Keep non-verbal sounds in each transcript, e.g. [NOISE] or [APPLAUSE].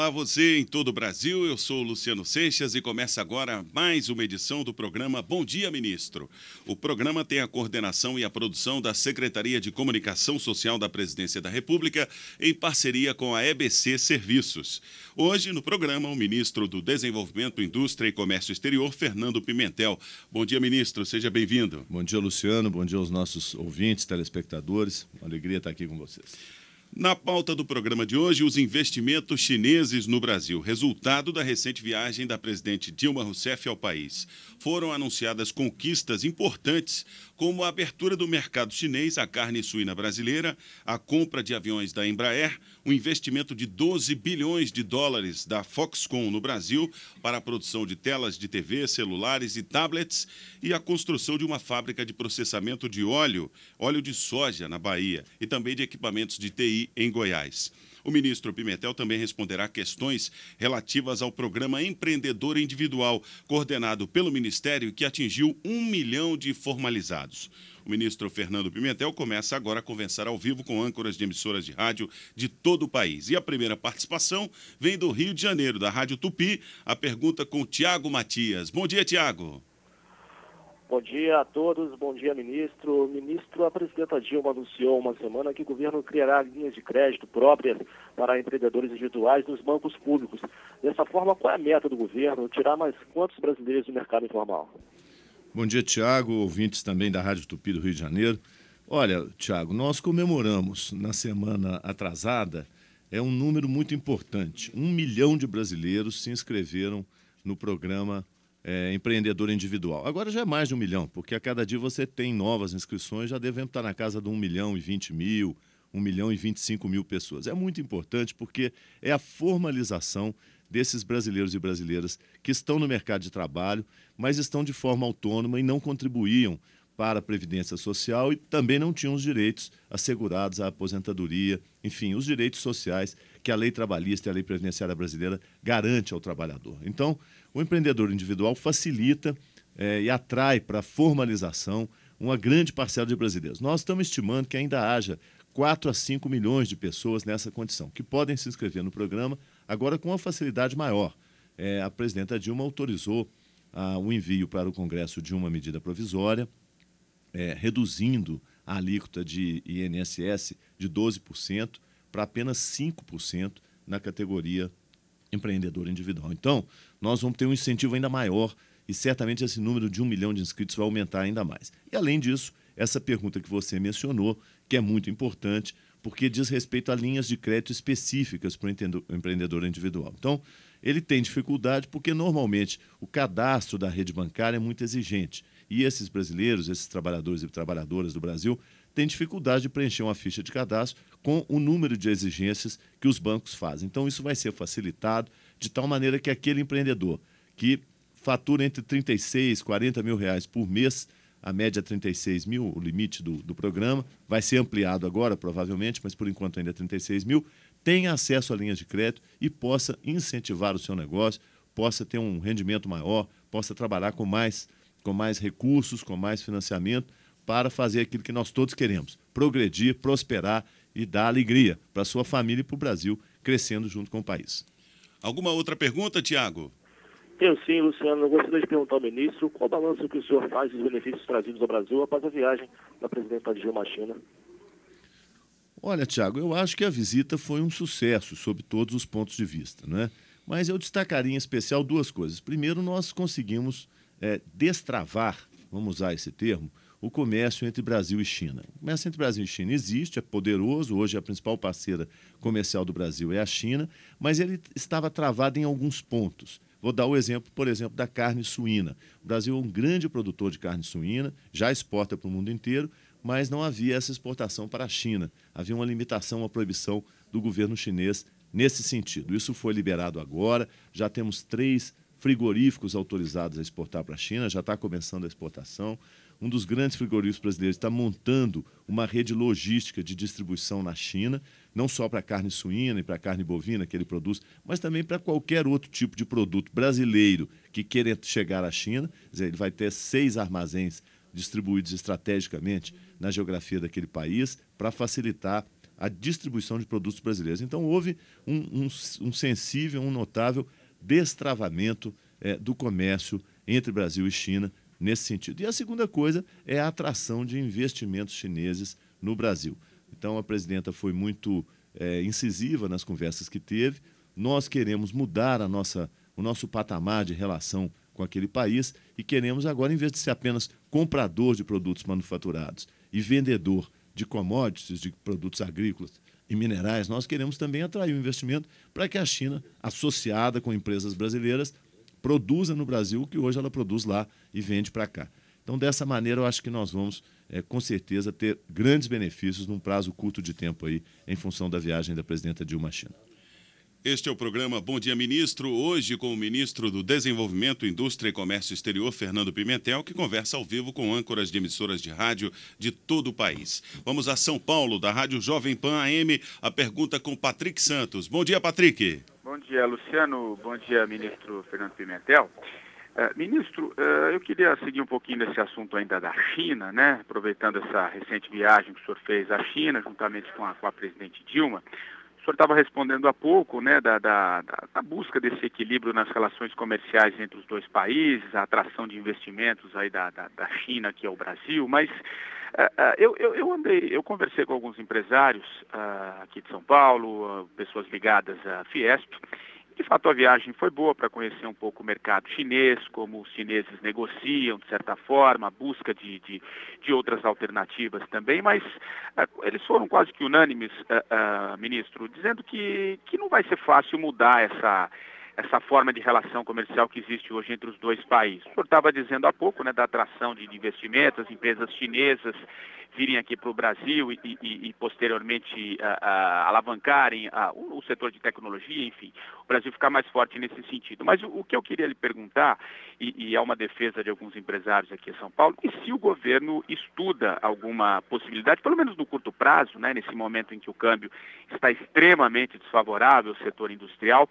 Olá você em todo o Brasil, eu sou Luciano Seixas e começa agora mais uma edição do programa Bom Dia Ministro. O programa tem a coordenação e a produção da Secretaria de Comunicação Social da Presidência da República em parceria com a EBC Serviços. Hoje no programa o ministro do Desenvolvimento, Indústria e Comércio Exterior, Fernando Pimentel. Bom dia ministro, seja bem-vindo. Bom dia Luciano, bom dia aos nossos ouvintes, telespectadores. Uma alegria estar aqui com vocês. Na pauta do programa de hoje, os investimentos chineses no Brasil, resultado da recente viagem da presidente Dilma Rousseff ao país. Foram anunciadas conquistas importantes, como a abertura do mercado chinês à carne suína brasileira, a compra de aviões da Embraer, um investimento de 12 bilhões de dólares da Foxconn no Brasil para a produção de telas de TV, celulares e tablets e a construção de uma fábrica de processamento de óleo, óleo de soja na Bahia, e também de equipamentos de TI em Goiás. O ministro Pimentel também responderá questões relativas ao programa Empreendedor Individual, coordenado pelo Ministério, que atingiu um milhão de formalizados. O ministro Fernando Pimentel começa agora a conversar ao vivo com âncoras de emissoras de rádio de todo o país. E a primeira participação vem do Rio de Janeiro, da Rádio Tupi. A pergunta com Tiago Matias. Bom dia, Tiago. Bom dia a todos, bom dia, ministro. Ministro, a presidenta Dilma anunciou uma semana que o governo criará linhas de crédito próprias para empreendedores individuais nos bancos públicos. Dessa forma, qual é a meta do governo? Tirar mais quantos brasileiros do mercado informal? Bom dia, Tiago, ouvintes também da Rádio Tupi do Rio de Janeiro. Olha, Tiago, nós comemoramos na semana atrasada é um número muito importante. Um milhão de brasileiros se inscreveram no programa é, empreendedor individual. Agora já é mais de um milhão, porque a cada dia você tem novas inscrições, já devemos estar na casa de um milhão e vinte mil, um milhão e vinte cinco mil pessoas. É muito importante porque é a formalização desses brasileiros e brasileiras que estão no mercado de trabalho, mas estão de forma autônoma e não contribuíam para a Previdência Social e também não tinham os direitos assegurados à aposentadoria, enfim, os direitos sociais que a lei trabalhista e a lei previdenciária brasileira garante ao trabalhador. Então, o empreendedor individual facilita é, e atrai para a formalização uma grande parcela de brasileiros. Nós estamos estimando que ainda haja 4 a 5 milhões de pessoas nessa condição, que podem se inscrever no programa agora com uma facilidade maior. É, a presidenta Dilma autorizou o envio para o Congresso de uma medida provisória, é, reduzindo a alíquota de INSS de 12% para apenas 5% na categoria empreendedor individual. Então, nós vamos ter um incentivo ainda maior e certamente esse número de um milhão de inscritos vai aumentar ainda mais. E além disso, essa pergunta que você mencionou, que é muito importante, porque diz respeito a linhas de crédito específicas para o empreendedor individual. Então, ele tem dificuldade porque normalmente o cadastro da rede bancária é muito exigente. E esses brasileiros, esses trabalhadores e trabalhadoras do Brasil, têm dificuldade de preencher uma ficha de cadastro com o número de exigências que os bancos fazem. Então, isso vai ser facilitado de tal maneira que aquele empreendedor que fatura entre 36 e 40 mil reais por mês, a média é 36 mil, o limite do, do programa, vai ser ampliado agora, provavelmente, mas por enquanto ainda é 36 mil, tenha acesso a linhas de crédito e possa incentivar o seu negócio, possa ter um rendimento maior, possa trabalhar com mais, com mais recursos, com mais financiamento, para fazer aquilo que nós todos queremos: progredir, prosperar e dar alegria para sua família e para o Brasil crescendo junto com o país. Alguma outra pergunta, Tiago? Tenho sim, Luciano. Eu gostaria de perguntar ao ministro qual o balanço que o senhor faz dos benefícios trazidos ao Brasil após a viagem da presidenta Dilma China. Olha, Tiago, eu acho que a visita foi um sucesso sob todos os pontos de vista, né? Mas eu destacaria em especial duas coisas. Primeiro, nós conseguimos é, destravar, vamos usar esse termo, o comércio entre Brasil e China. O comércio entre Brasil e China existe, é poderoso, hoje a principal parceira comercial do Brasil é a China, mas ele estava travado em alguns pontos. Vou dar o exemplo, por exemplo, da carne suína. O Brasil é um grande produtor de carne suína, já exporta para o mundo inteiro, mas não havia essa exportação para a China. Havia uma limitação, uma proibição do governo chinês nesse sentido. Isso foi liberado agora, já temos três frigoríficos autorizados a exportar para a China, já está começando a exportação um dos grandes frigoríficos brasileiros, está montando uma rede logística de distribuição na China, não só para carne suína e para carne bovina que ele produz, mas também para qualquer outro tipo de produto brasileiro que queira chegar à China. Dizer, ele vai ter seis armazéns distribuídos estrategicamente na geografia daquele país para facilitar a distribuição de produtos brasileiros. Então, houve um, um, um sensível, um notável destravamento é, do comércio entre Brasil e China nesse sentido. E a segunda coisa é a atração de investimentos chineses no Brasil. Então, a presidenta foi muito é, incisiva nas conversas que teve. Nós queremos mudar a nossa, o nosso patamar de relação com aquele país e queremos agora, em vez de ser apenas comprador de produtos manufaturados e vendedor de commodities, de produtos agrícolas e minerais, nós queremos também atrair o investimento para que a China, associada com empresas brasileiras, produza no Brasil o que hoje ela produz lá e vende para cá. Então, dessa maneira, eu acho que nós vamos, é, com certeza, ter grandes benefícios num prazo curto de tempo aí, em função da viagem da presidenta Dilma China. Este é o programa Bom Dia Ministro, hoje com o ministro do Desenvolvimento, Indústria e Comércio Exterior, Fernando Pimentel, que conversa ao vivo com âncoras de emissoras de rádio de todo o país. Vamos a São Paulo, da Rádio Jovem Pan AM, a pergunta com Patrick Santos. Bom dia, Patrick. Bom dia, Luciano. Bom dia, ministro Fernando Pimentel. Uh, ministro, uh, eu queria seguir um pouquinho desse assunto ainda da China, né? aproveitando essa recente viagem que o senhor fez à China, juntamente com a, com a presidente Dilma. O senhor estava respondendo há pouco né, da, da, da, busca desse equilíbrio nas relações comerciais entre os dois países, a atração de investimentos aí da, da, da China aqui ao Brasil, mas uh, eu, eu, eu, andei, eu conversei com alguns empresários uh, aqui de São Paulo, uh, pessoas ligadas à Fiesp, de fato, a viagem foi boa para conhecer um pouco o mercado chinês, como os chineses negociam, de certa forma, a busca de, de, de outras alternativas também, mas uh, eles foram quase que unânimes, uh, uh, ministro, dizendo que, que não vai ser fácil mudar essa, essa forma de relação comercial que existe hoje entre os dois países. O senhor estava dizendo há pouco né, da atração de investimentos, empresas chinesas virem aqui para o Brasil e, e, e posteriormente a, a, alavancarem a, o, o, setor de tecnologia, enfim, o Brasil ficar mais forte nesse sentido. Mas o, o que eu queria lhe perguntar, e, e é uma defesa de alguns empresários aqui em São Paulo, e se o governo estuda alguma possibilidade, pelo menos no curto prazo, né, nesse momento em que o câmbio está extremamente desfavorável ao setor industrial,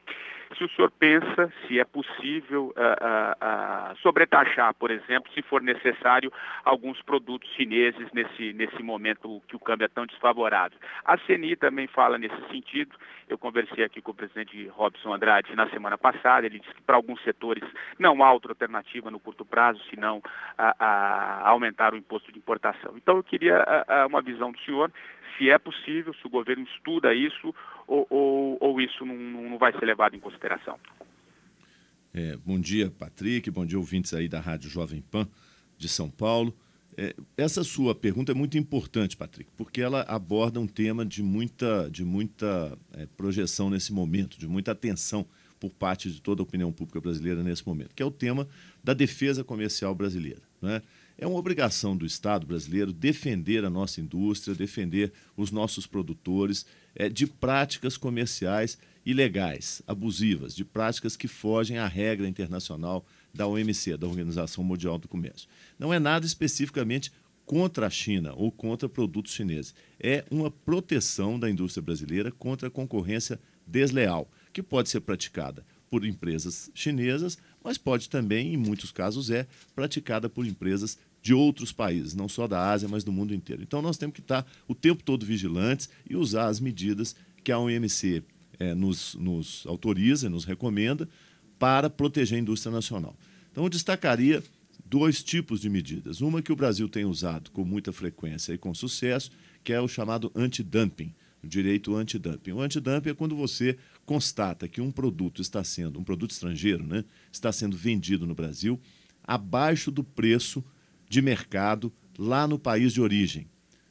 se o senhor pensa se é possível uh, uh, uh, sobretaxar, por exemplo, se for necessário, alguns produtos chineses nesse nesse, momento que o câmbio é tão desfavorável. A CNI também fala nesse sentido. Eu conversei aqui com o presidente Robson Andrade na semana passada. Ele disse que para alguns setores não há outra alternativa no curto prazo senão a, a aumentar o imposto de importação. Então eu queria a, a uma visão do senhor se é possível, se o governo estuda isso ou, ou, ou isso não, não vai ser levado em consideração. É, bom dia, Patrick. Bom dia, ouvintes aí da Rádio Jovem Pan de São Paulo. É, essa sua pergunta é muito importante, Patrick, porque ela aborda um tema de muita, de muita é, projeção nesse momento, de muita atenção por parte de toda a opinião pública brasileira nesse momento, que é o tema da defesa comercial brasileira. Né? É uma obrigação do Estado brasileiro defender a nossa indústria, defender os nossos produtores é, de práticas comerciais ilegais, abusivas, de práticas que fogem à regra internacional da OMC, da Organização Mundial do Comércio. Não é nada especificamente contra a China ou contra produtos chineses. É uma proteção da indústria brasileira contra a concorrência desleal, que pode ser praticada por empresas chinesas, mas pode também, em muitos casos, é praticada por empresas de outros países, não só da Ásia, mas do mundo inteiro. Então, nós temos que estar o tempo todo vigilantes e usar as medidas que a OMC é, eh, nos, nos autoriza, nos recomenda, para proteger a indústria nacional. Então, eu destacaria dois tipos de medidas. Uma que o Brasil tem usado com muita frequência e com sucesso, que é o chamado antidumping, o direito antidumping. O antidumping é quando você constata que um produto está sendo, um produto estrangeiro, né, está sendo vendido no Brasil abaixo do preço de mercado lá no país de origem.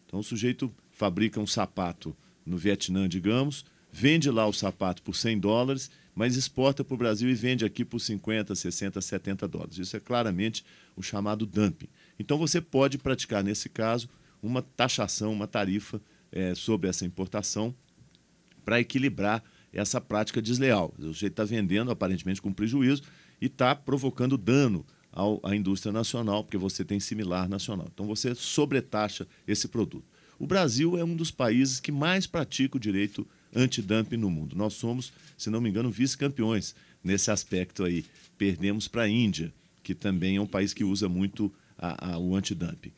Então, o sujeito fabrica um sapato no Vietnã, digamos, vende lá o sapato por 100 dólares mas exporta para o Brasil e vende aqui por 50, 60, 70 dólares. Isso é claramente o chamado dumping. Então você pode praticar, nesse caso, uma taxação, uma tarifa é, sobre essa importação para equilibrar essa prática desleal. O jeito está vendendo, aparentemente, com prejuízo e está provocando dano ao, à indústria nacional, porque você tem similar nacional. Então você sobretaxa esse produto. O Brasil é um dos países que mais pratica o direito antidumping no mundo. Nós somos, se não me engano, vice-campeões nesse aspecto aí. Perdemos para a Índia, que também é um país que usa muito a, a, o antidumping.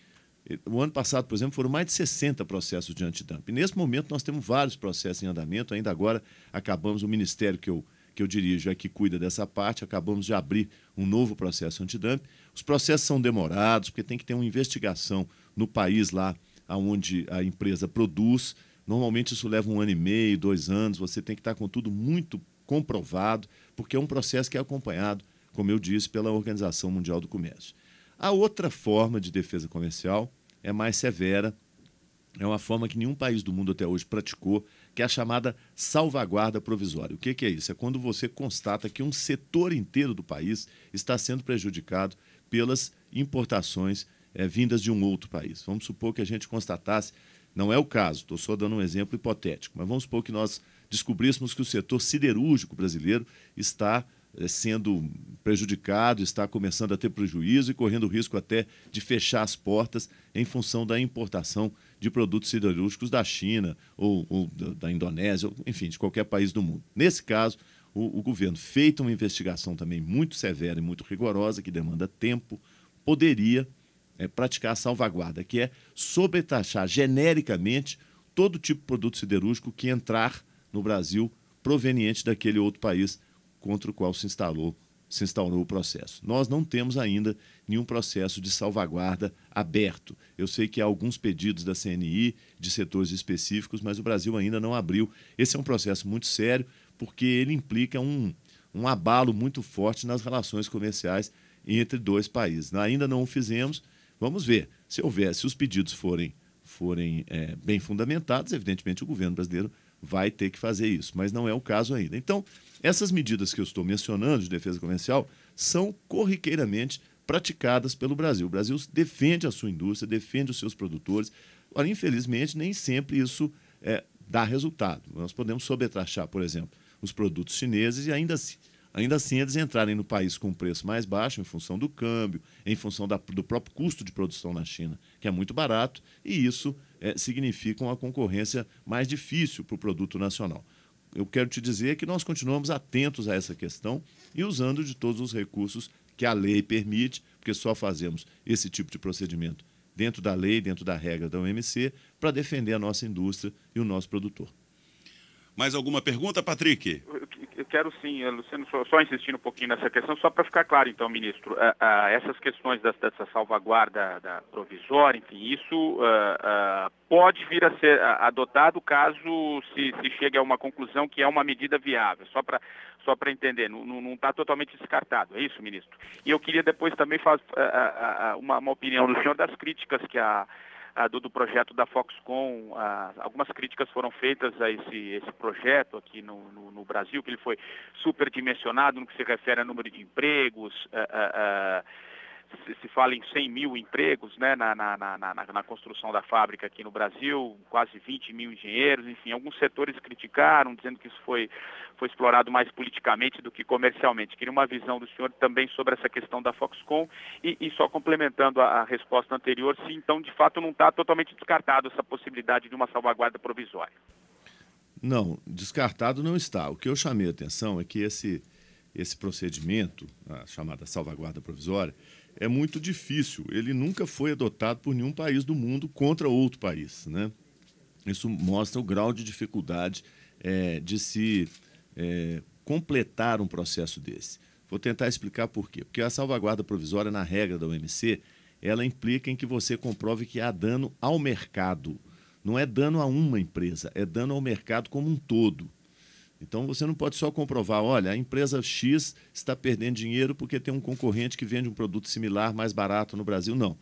O ano passado, por exemplo, foram mais de 60 processos de antidumping. Nesse momento, nós temos vários processos em andamento. Ainda agora, acabamos o ministério que eu, que eu dirijo, é que cuida dessa parte. Acabamos de abrir um novo processo antidumping. Os processos são demorados, porque tem que ter uma investigação no país lá onde a empresa produz Normalmente isso leva um ano e meio, dois anos, você tem que estar com tudo muito comprovado, porque é um processo que é acompanhado, como eu disse, pela Organização Mundial do Comércio. A outra forma de defesa comercial é mais severa, é uma forma que nenhum país do mundo até hoje praticou, que é a chamada salvaguarda provisória. O que, é isso? É quando você constata que um setor inteiro do país está sendo prejudicado pelas importações é, vindas de um outro país. Vamos supor que a gente constatasse não é o caso, estou só dando um exemplo hipotético, mas vamos supor que nós descobríssemos que o setor siderúrgico brasileiro está eh, sendo prejudicado, está começando a ter prejuízo e correndo o risco até de fechar as portas em função da importação de produtos siderúrgicos da China ou, ou da Indonésia, ou, enfim, de qualquer país do mundo. Nesse caso, o, o governo, feita uma investigação também muito severa e muito rigorosa, que demanda tempo, poderia é, praticar a salvaguarda, que é sobretaxar genericamente todo tipo de produto siderúrgico que entrar no Brasil proveniente daquele outro país contra o qual se instalou se instaurou o processo. Nós não temos ainda nenhum processo de salvaguarda aberto. Eu sei que há alguns pedidos da CNI de setores específicos, mas o Brasil ainda não abriu. Esse é um processo muito sério, porque ele implica um, um abalo muito forte nas relações comerciais entre dois países. Ainda não o fizemos, Vamos ver. Se houver, se os pedidos forem, forem é, bem fundamentados, evidentemente o governo brasileiro vai ter que fazer isso, mas não é o caso ainda. Então, essas medidas que eu estou mencionando de defesa comercial são corriqueiramente praticadas pelo Brasil. O Brasil defende a sua indústria, defende os seus produtores. Agora, infelizmente, nem sempre isso é, dá resultado. Nós podemos sobretrachar, por exemplo, os produtos chineses e ainda assim, ainda assim eles entrarem no país com um preço mais baixo em função do câmbio, em função da, do próprio custo de produção na China, que é muito barato, e isso é, significa uma concorrência mais difícil para o produto nacional. Eu quero te dizer que nós continuamos atentos a essa questão e usando de todos os recursos que a lei permite, porque só fazemos esse tipo de procedimento dentro da lei, dentro da regra da OMC, para defender a nossa indústria e o nosso produtor. Mais alguma pergunta, Patrick? quero sim, eh, Luciano, só, só insistindo um pouquinho nessa questão, só para ficar claro, então, ministro, eh, eh, essas questões dessa salvaguarda da provisória, enfim, isso pode vir a ser adotado caso se, se chegue a uma conclusão que é uma medida viável, só para só para entender, não está totalmente descartado, é isso, ministro? E eu queria depois também fazer uma, uma opinião do senhor das críticas que a do, do, projeto da Foxconn. algumas críticas foram feitas a esse, esse projeto aqui no, no, no, Brasil, que ele foi superdimensionado no que se refere a número de empregos, se fala em 100 mil empregos né, na, na, na, na, construção da fábrica aqui no Brasil, quase 20 mil engenheiros, enfim, alguns setores criticaram, dizendo que isso foi, foi explorado mais politicamente do que comercialmente. Queria uma visão do senhor também sobre essa questão da Foxconn e, e só complementando a, a resposta anterior, se então de fato não está totalmente descartado essa possibilidade de uma salvaguarda provisória. Não, descartado não está. O que eu chamei a atenção é que esse, esse procedimento, a chamada salvaguarda provisória, é muito difícil. Ele nunca foi adotado por nenhum país do mundo contra outro país. Né? Isso mostra o grau de dificuldade é, de se é, completar um processo desse. Vou tentar explicar por quê. Porque a salvaguarda provisória, na regra da OMC, ela implica em que você comprove que há dano ao mercado. Não é dano a uma empresa, é dano ao mercado como um todo. Então você não pode só comprovar, olha, a empresa X está perdendo dinheiro porque tem um concorrente que vende um produto similar mais barato no Brasil. Não.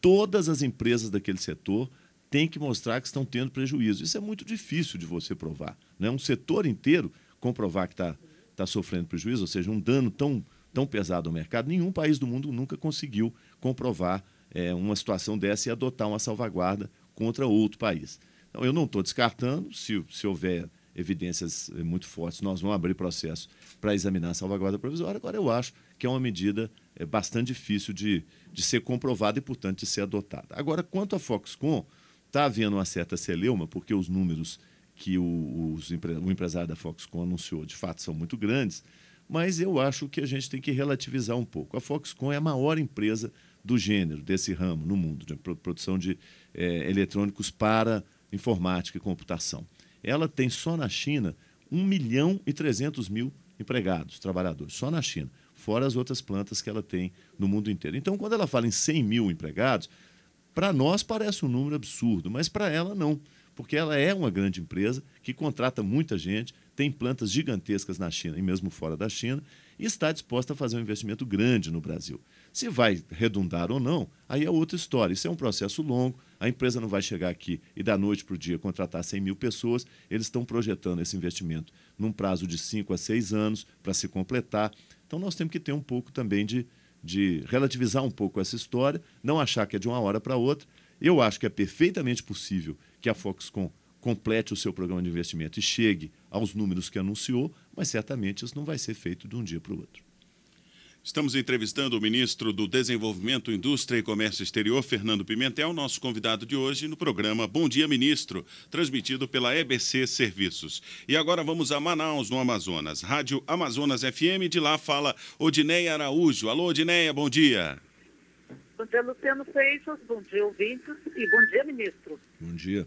Todas as empresas daquele setor têm que mostrar que estão tendo prejuízo. Isso é muito difícil de você provar. Né? Um setor inteiro comprovar que está tá sofrendo prejuízo, ou seja, um dano tão, tão pesado ao mercado, nenhum país do mundo nunca conseguiu comprovar é, uma situação dessa e adotar uma salvaguarda contra outro país. Então, eu não estou descartando, se, se houver evidências eh, muito fortes. Nós vamos abrir processo para examinar a salvaguarda provisória. Agora, eu acho que é uma medida eh, bastante difícil de, de ser comprovada e, portanto, de ser adotada. Agora, quanto à Foxconn, está havendo uma certa celeuma, porque os números que o, os, o empresário da Foxconn anunciou, de fato, são muito grandes, mas eu acho que a gente tem que relativizar um pouco. A Foxconn é a maior empresa do gênero, desse ramo no mundo, de produção de é, eletrônicos para informática e computação ela tem só na China 1 milhão e 300 mil empregados, trabalhadores, só na China, fora as outras plantas que ela tem no mundo inteiro. Então, quando ela fala em 100 mil empregados, para nós parece um número absurdo, mas para ela não, porque ela é uma grande empresa que contrata muita gente, tem plantas gigantescas na China e mesmo fora da China, e está disposta a fazer um investimento grande no Brasil. Se vai redundar ou não, aí é outra história. Isso é um processo longo, a empresa não vai chegar aqui e da noite para o dia contratar 100 mil pessoas. Eles estão projetando esse investimento num prazo de 5 a 6 anos para se completar. Então nós temos que ter um pouco também de, de relativizar um pouco essa história, não achar que é de uma hora para outra. Eu acho que é perfeitamente possível que a Foxconn complete o seu programa de investimento e chegue aos números que anunciou, mas certamente isso não vai ser feito de um dia para o outro. Estamos entrevistando o ministro do Desenvolvimento, Indústria e Comércio Exterior, Fernando Pimentel, nosso convidado de hoje no programa Bom Dia Ministro, transmitido pela EBC Serviços. E agora vamos a Manaus, no Amazonas. Rádio Amazonas FM, de lá fala Odineia Araújo. Alô, Odineia, bom dia. Bom dia, Luciano Feixas. bom dia, ouvintes, e bom dia, ministro. Bom dia.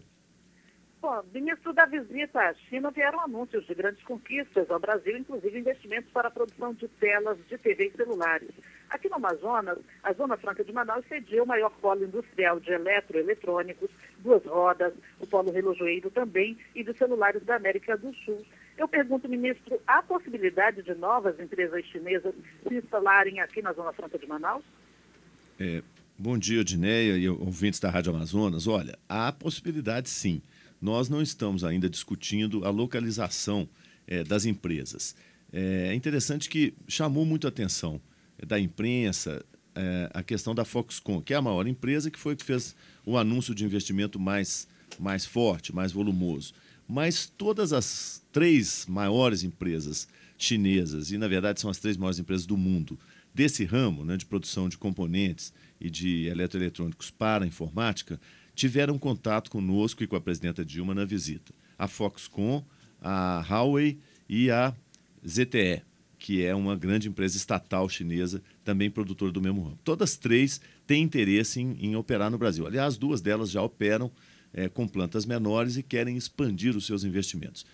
Bom, ministro da visita à China vieram anúncios de grandes conquistas ao Brasil, inclusive investimentos para a produção de telas de TV e celulares. Aqui no Amazonas, a Zona Franca de Manaus cedia o maior polo industrial de eletroeletrônicos, duas rodas, o polo relojoeiro também e de celulares da América do Sul. Eu pergunto, ministro, há possibilidade de novas empresas chinesas se instalarem aqui na Zona Franca de Manaus? É, bom dia, Dineia e ouvintes da Rádio Amazonas. Olha, há possibilidade sim nós não estamos ainda discutindo a localização é, das empresas. Eh, é interessante que chamou muito a atenção eh, da imprensa é, a questão da Foxconn, que é a maior empresa que foi que fez o anúncio de investimento mais, mais forte, mais volumoso. Mas todas as três maiores empresas chinesas, e na verdade são as três maiores empresas do mundo, desse ramo né, de produção de componentes e de eletroeletrônicos para informática, tiveram contato conosco e com a presidenta Dilma na visita. A Foxconn, a Huawei e a ZTE, que é uma grande empresa estatal chinesa, também produtora do mesmo ramo. Todas três têm interesse em, em operar no Brasil. Aliás, duas delas já operam é, com plantas menores e querem expandir os seus investimentos.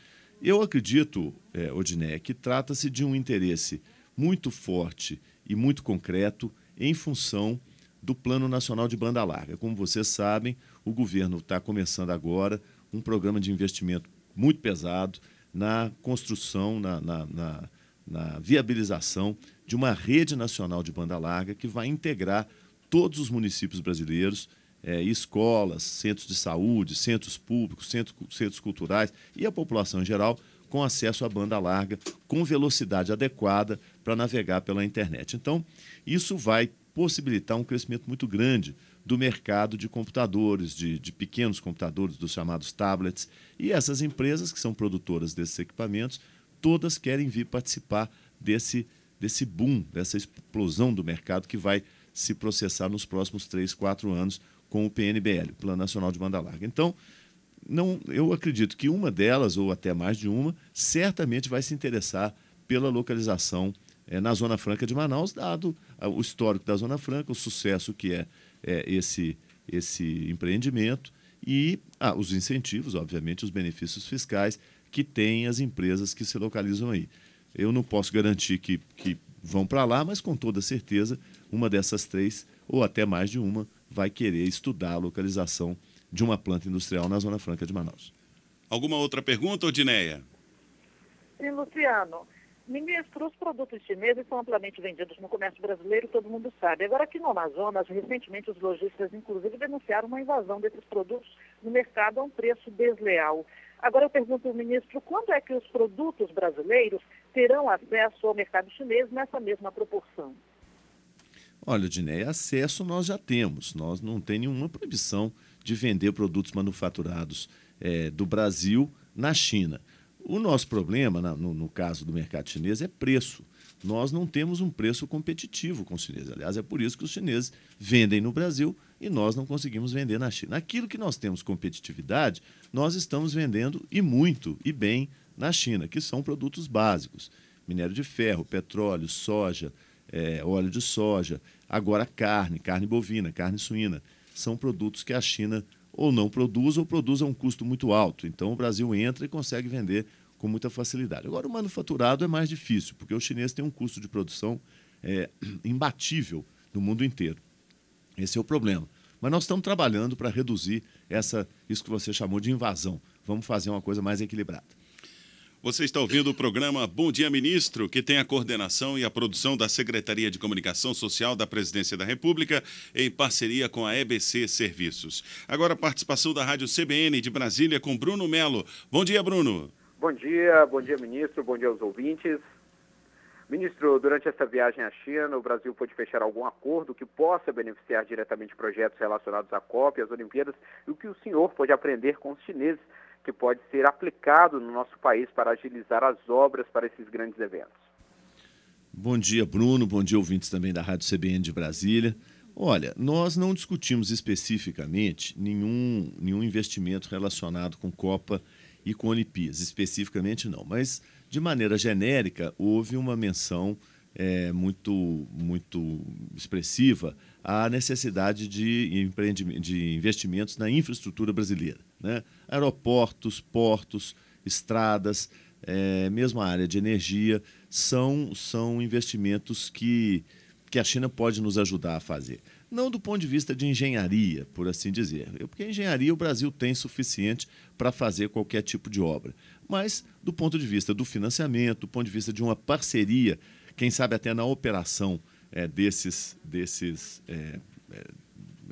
Eu acredito, é, que trata-se de um interesse muito forte e muito concreto em função do Plano Nacional de Banda Larga. Como vocês sabem, o governo está começando agora um programa de investimento muito pesado na construção, na, na, na, na viabilização de uma rede nacional de banda larga que vai integrar todos os municípios brasileiros, é, escolas, centros de saúde, centros públicos, centro, centros culturais e a população em geral com acesso à banda larga, com velocidade adequada para navegar pela internet. Então, isso vai possibilitar um crescimento muito grande do mercado de computadores, de, de, pequenos computadores, dos chamados tablets. E essas empresas que são produtoras desses equipamentos, todas querem vir participar desse, desse boom, dessa explosão do mercado que vai se processar nos próximos 3, 4 anos com o PNBL, Plano Nacional de Banda Larga. Então, não, eu acredito que uma delas, ou até mais de uma, certamente vai se interessar pela localização é, na Zona Franca de Manaus, dado ah, o histórico da Zona Franca, o sucesso que é é, esse, esse empreendimento e ah, os incentivos, obviamente, os benefícios fiscais que têm as empresas que se localizam aí. Eu não posso garantir que, que vão para lá, mas com toda certeza, uma dessas três, ou até mais de uma, vai querer estudar a localização de uma planta industrial na Zona Franca de Manaus. Alguma outra pergunta, Odineia? Sim, Luciano. Ministro, os produtos chineses são amplamente vendidos no comércio brasileiro, todo mundo sabe. Agora, aqui no Amazonas, recentemente os lojistas, inclusive, denunciaram uma invasão desses produtos no mercado a um preço desleal. Agora, eu pergunto ao ministro, quando é que os produtos brasileiros terão acesso ao mercado chinês nessa mesma proporção? Olha, Dinei, acesso nós já temos. Nós não tem nenhuma proibição de vender produtos manufaturados é, do Brasil na China. O nosso problema, no, no caso do mercado chinês, é preço. Nós não temos um preço competitivo com os chineses. Aliás, é por isso que os chineses vendem no Brasil e nós não conseguimos vender na China. Aquilo que nós temos competitividade, nós estamos vendendo e muito e bem na China, que são produtos básicos: minério de ferro, petróleo, soja, é, óleo de soja, agora carne, carne bovina, carne suína. São produtos que a China ou não produz, ou produz a um custo muito alto. Então o Brasil entra e consegue vender com muita facilidade. Agora, o manufaturado é mais difícil, porque o chinês tem um custo de produção é, [CLEARS THROAT] imbatível no mundo inteiro. Esse é o problema. Mas nós estamos trabalhando para reduzir essa, isso que você chamou de invasão. Vamos fazer uma coisa mais equilibrada. Você está ouvindo o programa Bom Dia Ministro, que tem a coordenação e a produção da Secretaria de Comunicação Social da Presidência da República, em parceria com a EBC Serviços. Agora, a participação da Rádio CBN de Brasília com Bruno Melo. Bom dia, Bruno. Bom dia, bom dia, ministro, bom dia aos ouvintes. Ministro, durante essa viagem à China, o Brasil pode fechar algum acordo que possa beneficiar diretamente projetos relacionados à COP e às Olimpíadas? E o que o senhor pode aprender com os chineses que pode ser aplicado no nosso país para agilizar as obras para esses grandes eventos. Bom dia, Bruno. Bom dia, ouvintes também da Rádio CBN de Brasília. Olha, nós não discutimos especificamente nenhum, nenhum investimento relacionado com Copa e com Olimpíadas, especificamente não, mas de maneira genérica houve uma menção é, muito, muito expressiva à necessidade de, de investimentos na infraestrutura brasileira. Né? Aeroportos, portos, estradas, é, mesmo a área de energia, são, são investimentos que, que a China pode nos ajudar a fazer. Não do ponto de vista de engenharia, por assim dizer, porque engenharia o Brasil tem suficiente para fazer qualquer tipo de obra, mas do ponto de vista do financiamento, do ponto de vista de uma parceria, quem sabe até na operação é, desses, desses é, é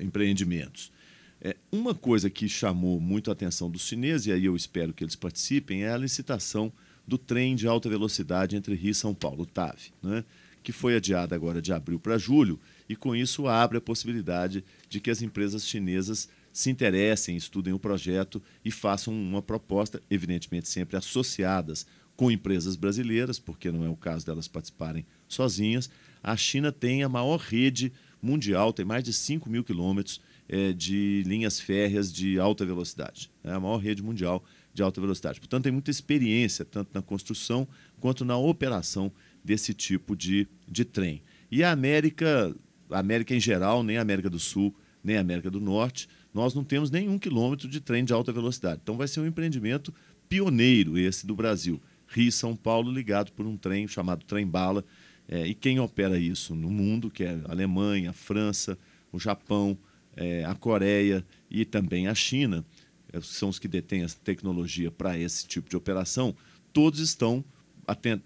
empreendimentos. É, uma coisa que chamou muito a atenção dos chineses, e aí eu espero que eles participem, é a licitação do trem de alta velocidade entre Rio e São Paulo, TAV, né? que foi adiada agora de abril para julho, e com isso abre a possibilidade de que as empresas chinesas se interessem, estudem o projeto e façam uma proposta, evidentemente sempre associadas com empresas brasileiras, porque não é o caso delas participarem sozinhas. A China tem a maior rede mundial, tem mais de 5 mil quilômetros é, de linhas férreas de alta velocidade. É a maior rede mundial de alta velocidade. Portanto, tem muita experiência, tanto na construção quanto na operação desse tipo de, de trem. E a América, a América em geral, nem a América do Sul, nem a América do Norte, nós não temos nenhum quilômetro de trem de alta velocidade. Então vai ser um empreendimento pioneiro esse do Brasil. Rio e São Paulo ligado por um trem chamado trem-bala. É, e quem opera isso no mundo, que é a Alemanha, a França, o Japão, é, a Coreia e também a China, eh, são os que detêm a tecnologia para esse tipo de operação, todos estão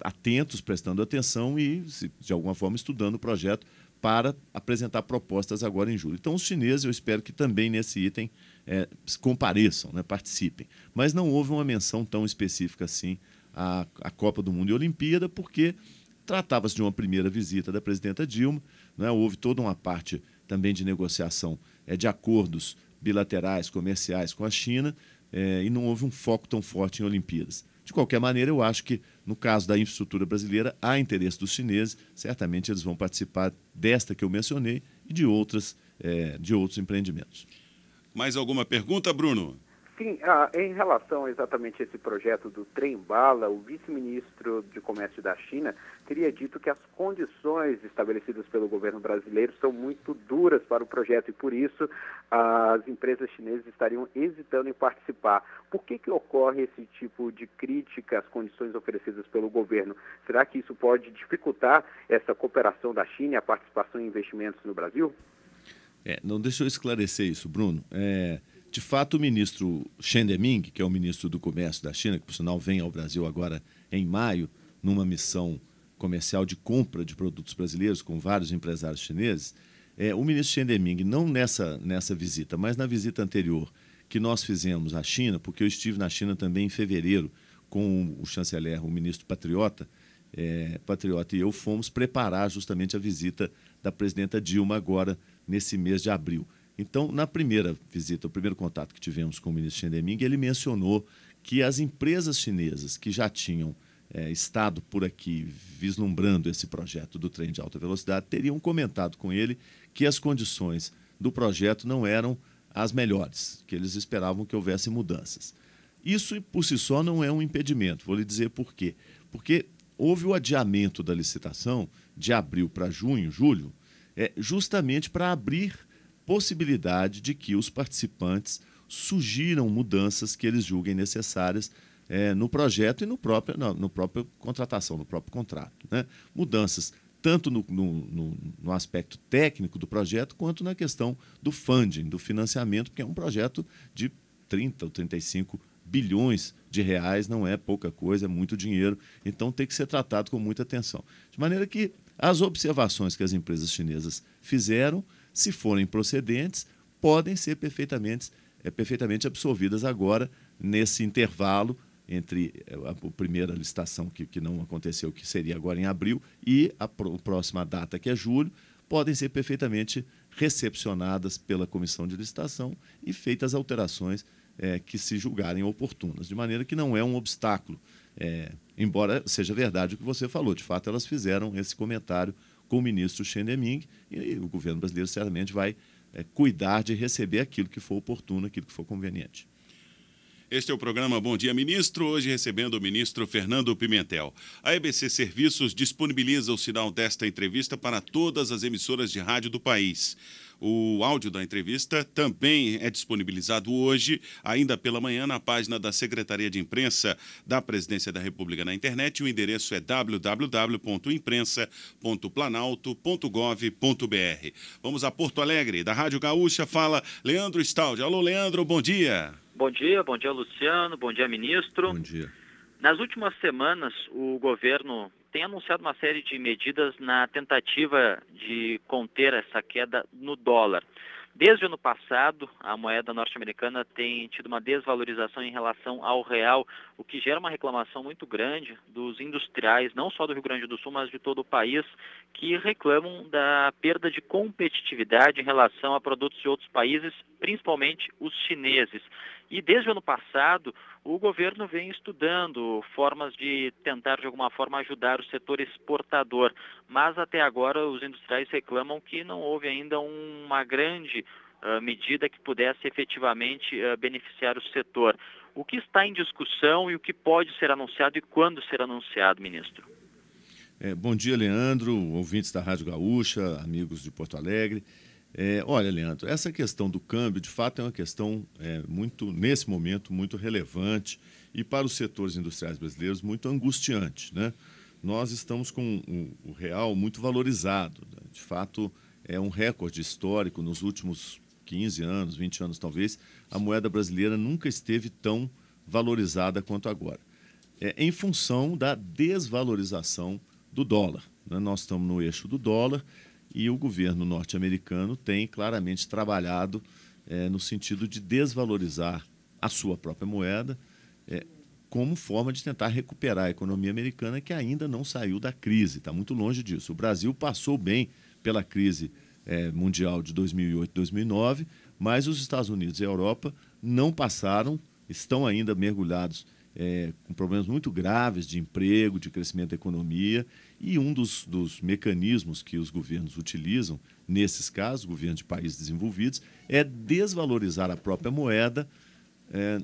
atentos, prestando atenção e, de alguma forma, estudando o projeto para apresentar propostas agora em julho. Então, os chineses, eu espero que também nesse item é, compareçam, né, participem. Mas não houve uma menção tão específica assim à, à Copa do Mundo e Olimpíada, porque tratava-se de uma primeira visita da presidenta Dilma, né, houve toda uma parte também de negociação é, de acordos bilaterais, comerciais com a China, é, e não houve um foco tão forte em Olimpíadas. De qualquer maneira, eu acho que, no caso da infraestrutura brasileira, há interesse dos chineses, certamente eles vão participar desta que eu mencionei e de, outras, é, de outros empreendimentos. Mais alguma pergunta, Bruno? Sim, ah, em relação exatamente a esse projeto do trem-bala, o vice-ministro de Comércio da China teria dito que as condições estabelecidas pelo governo brasileiro são muito duras para o projeto e, por isso, as empresas chinesas estariam hesitando em participar. Por que, que ocorre esse tipo de crítica às condições oferecidas pelo governo? Será que isso pode dificultar essa cooperação da China e a participação em investimentos no Brasil? É, não deixa eu esclarecer isso, Bruno. É, de fato, o ministro Shen Deming, que é o ministro do Comércio da China, que por sinal vem ao Brasil agora em maio, numa missão comercial de compra de produtos brasileiros com vários empresários chineses, é, o ministro Chen Deming, não nessa, nessa visita, mas na visita anterior que nós fizemos à China, porque eu estive na China também em fevereiro com o chanceler, o ministro Patriota, é, Patriota e eu fomos preparar justamente a visita da presidenta Dilma agora nesse mês de abril. Então, na primeira visita, o primeiro contato que tivemos com o ministro Chen Deming, ele mencionou que as empresas chinesas que já tinham é, estado por aqui vislumbrando esse projeto do trem de alta velocidade teriam comentado com ele que as condições do projeto não eram as melhores, que eles esperavam que houvesse mudanças. Isso por si só não é um impedimento, vou lhe dizer por quê. Porque houve o adiamento da licitação de abril para junho, julho, é, justamente para abrir possibilidade de que os participantes sugiram mudanças que eles julguem necessárias é, no projeto e no próprio, no, no, próprio contratação, no próprio contrato. Né? Mudanças tanto no, no, no, aspecto técnico do projeto, quanto na questão do funding, do financiamento, porque é um projeto de 30 ou 35 bilhões de reais, não é pouca coisa, é muito dinheiro, então tem que ser tratado com muita atenção. De maneira que as observações que as empresas chinesas fizeram, se forem procedentes, podem ser perfeitamente, é, perfeitamente absorvidas agora nesse intervalo entre eh, a, primeira licitação que, que não aconteceu, que seria agora em abril, e a, próxima data, que é julho, podem ser perfeitamente recepcionadas pela comissão de licitação e feitas alterações é, que se julgarem oportunas, de maneira que não é um obstáculo. É, embora seja verdade o que você falou, de fato elas fizeram esse comentário com o ministro Chen Deming e o governo brasileiro certamente vai é, cuidar de receber aquilo que for oportuno, aquilo que for conveniente. Este é o programa Bom Dia Ministro, hoje recebendo o ministro Fernando Pimentel. A EBC Serviços disponibiliza o sinal desta entrevista para todas as emissoras de rádio do país. O áudio da entrevista também é disponibilizado hoje, ainda pela manhã, na página da Secretaria de Imprensa da Presidência da República na internet. O endereço é www.imprensa.planalto.gov.br. Vamos a Porto Alegre, da Rádio Gaúcha, fala Leandro Staud. Alô, Leandro, bom dia. Bom dia, bom dia, Luciano, bom dia, ministro. Bom dia. Nas últimas semanas, o governo tem anunciado uma série de medidas na tentativa de conter essa queda no dólar. Desde o ano passado, a moeda norte-americana tem tido uma desvalorização em relação ao real, o que gera uma reclamação muito grande dos industriais, não só do Rio Grande do Sul, mas de todo o país, que reclamam da perda de competitividade em relação a produtos de outros países, principalmente os chineses. E desde o ano passado, o governo vem estudando formas de tentar, de alguma forma, ajudar o setor exportador. Mas até agora, os industriais reclamam que não houve ainda uma grande uh, medida que pudesse efetivamente uh, beneficiar o setor. O que está em discussão e o que pode ser anunciado e quando ser anunciado, ministro? É, bom dia, Leandro, ouvintes da Rádio Gaúcha, amigos de Porto Alegre. É, olha, Leandro, essa questão do câmbio, de fato, é uma questão é, muito, nesse momento, muito relevante e para os setores industriais brasileiros muito angustiante. Né? Nós estamos com o, o real muito valorizado. Né? De fato, é um recorde histórico. Nos últimos 15 anos, 20 anos talvez, a moeda brasileira nunca esteve tão valorizada quanto agora. É, em função da desvalorização do dólar. Né? Nós estamos no eixo do dólar e o governo norte-americano tem claramente trabalhado é, no sentido de desvalorizar a sua própria moeda é, como forma de tentar recuperar a economia americana que ainda não saiu da crise, está muito longe disso. O Brasil passou bem pela crise é, mundial de 2008, 2009, mas os Estados Unidos e a Europa não passaram, estão ainda mergulhados é, com problemas muito graves de emprego, de crescimento da economia, e um dos, dos mecanismos que os governos utilizam, nesses casos, governos de países desenvolvidos, é desvalorizar a própria moeda é,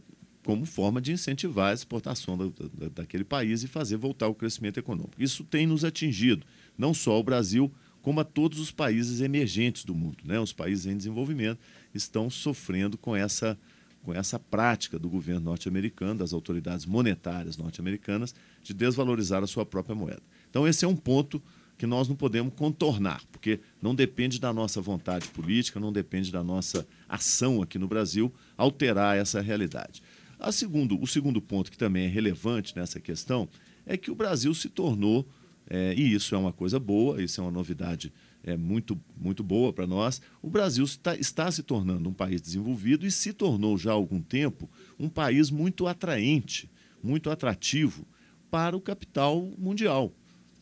como forma de incentivar a exportação da, da, daquele país e fazer voltar o crescimento econômico. Isso tem nos atingido, não só o Brasil, como a todos os países emergentes do mundo. Né? Os países em desenvolvimento estão sofrendo com essa, com essa prática do governo norte-americano, das autoridades monetárias norte-americanas, de desvalorizar a sua própria moeda. Então, esse é um ponto que nós não podemos contornar, porque não depende da nossa vontade política, não depende da nossa ação aqui no Brasil alterar essa realidade. A segundo, o segundo ponto que também é relevante nessa questão é que o Brasil se tornou, é, e isso é uma coisa boa, isso é uma novidade é, muito, muito boa para nós, o Brasil está, está se tornando um país desenvolvido e se tornou já há algum tempo um país muito atraente, muito atrativo para o capital mundial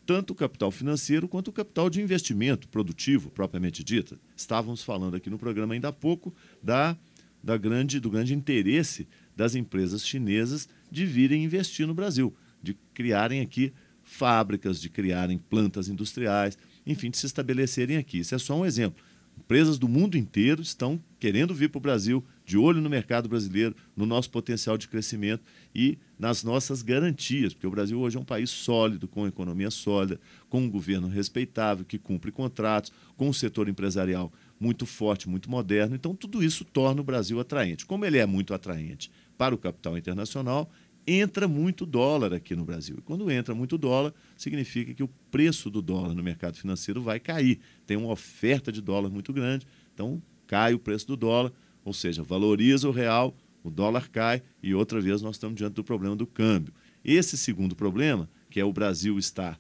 tanto o capital financeiro quanto o capital de investimento produtivo, propriamente dita. Estávamos falando aqui no programa ainda há pouco da, da grande, do grande interesse das empresas chinesas de virem investir no Brasil, de criarem aqui fábricas, de criarem plantas industriais, enfim, de se estabelecerem aqui. Isso é só um exemplo. Empresas do mundo inteiro estão querendo vir para o Brasil, de olho no mercado brasileiro, no nosso potencial de crescimento e nas nossas garantias, porque o Brasil hoje é um país sólido, com economia sólida, com um governo respeitável, que cumpre contratos, com um setor empresarial muito forte, muito moderno. Então, tudo isso torna o Brasil atraente. Como ele é muito atraente para o capital internacional, entra muito dólar aqui no Brasil. E quando entra muito dólar, significa que o preço do dólar no mercado financeiro vai cair. Tem uma oferta de dólar muito grande, então cai o preço do dólar. Ou seja, valoriza o real, o dólar cai e outra vez nós estamos diante do problema do câmbio. Esse segundo problema, que é o Brasil estar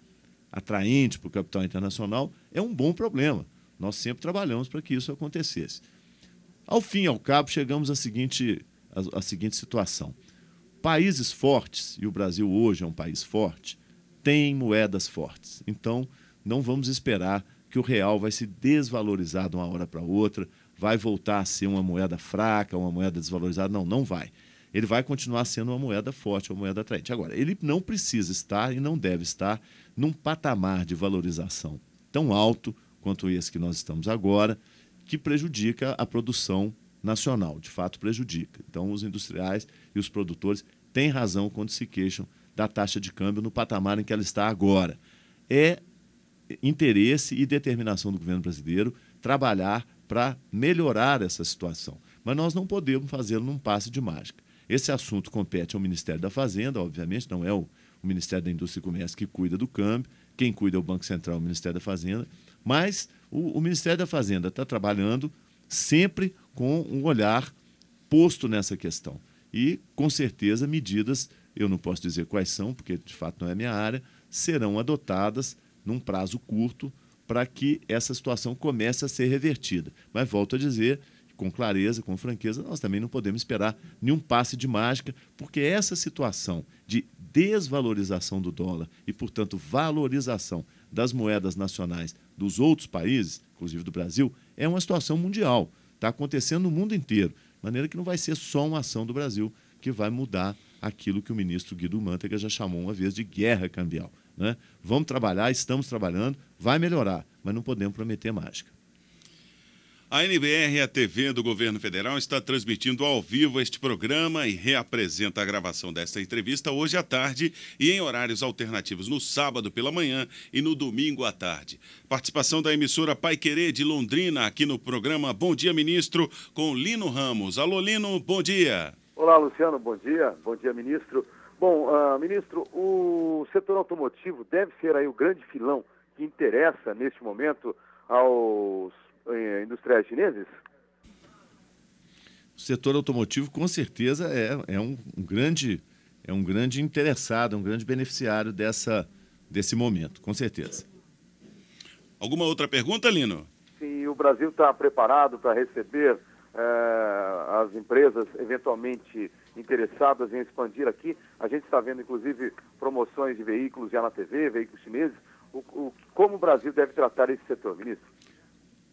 atraente para o capital internacional, é um bom problema. Nós sempre trabalhamos para que isso acontecesse. Ao fim e ao cabo, chegamos à seguinte, à, à seguinte situação. Países fortes, e o Brasil hoje é um país forte, têm moedas fortes. Então, não vamos esperar que o real vai se desvalorizar de uma hora para outra, vai voltar a ser uma moeda fraca, uma moeda desvalorizada. Não, não vai. Ele vai continuar sendo uma moeda forte, uma moeda atraente. Agora, ele não precisa estar e não deve estar num patamar de valorização tão alto quanto esse que nós estamos agora, que prejudica a produção nacional. De fato, prejudica. Então, os industriais e os produtores têm razão quando se queixam da taxa de câmbio no patamar em que ela está agora. É interesse e determinação do governo brasileiro trabalhar para melhorar essa situação. Mas nós não podemos fazê-lo num passe de mágica. Esse assunto compete ao Ministério da Fazenda, obviamente, não é o, o Ministério da Indústria e Comércio que cuida do câmbio, quem cuida é o Banco Central, o Ministério da Fazenda, mas o, o Ministério da Fazenda está trabalhando sempre com um olhar posto nessa questão. E, com certeza, medidas, eu não posso dizer quais são, porque de fato não é minha área, serão adotadas num prazo curto para que essa situação comece a ser revertida. Mas volto a dizer, com clareza, com franqueza, nós também não podemos esperar nenhum passe de mágica, porque essa situação de desvalorização do dólar e, portanto, valorização das moedas nacionais dos outros países, inclusive do Brasil, é uma situação mundial. Está acontecendo no mundo inteiro. De maneira que não vai ser só uma ação do Brasil que vai mudar aquilo que o ministro Guido Mantega já chamou uma vez de guerra cambial. Né? Vamos trabalhar, estamos trabalhando, vai melhorar, mas não podemos prometer mágica. A NBR, a TV do Governo Federal, está transmitindo ao vivo este programa e reapresenta a gravação desta entrevista hoje à tarde e em horários alternativos no sábado pela manhã e no domingo à tarde. Participação da emissora Pai Querer de Londrina aqui no programa Bom Dia Ministro com Lino Ramos. Alô Lino, bom dia. Olá Luciano, bom dia. Bom dia ministro. Bom, uh, ministro, o setor automotivo deve ser aí o grande filão que interessa neste momento aos eh, industriais chineses? O setor automotivo, com certeza, é, é um, um, grande é um grande interessado, é um grande beneficiário dessa, desse momento, com certeza. Alguma outra pergunta, Lino? Se o Brasil está preparado para receber eh, as empresas eventualmente interessadas em expandir aqui. A gente está vendo, inclusive, promoções de veículos já na TV, veículos chineses. O, o, como o Brasil deve tratar esse setor, ministro?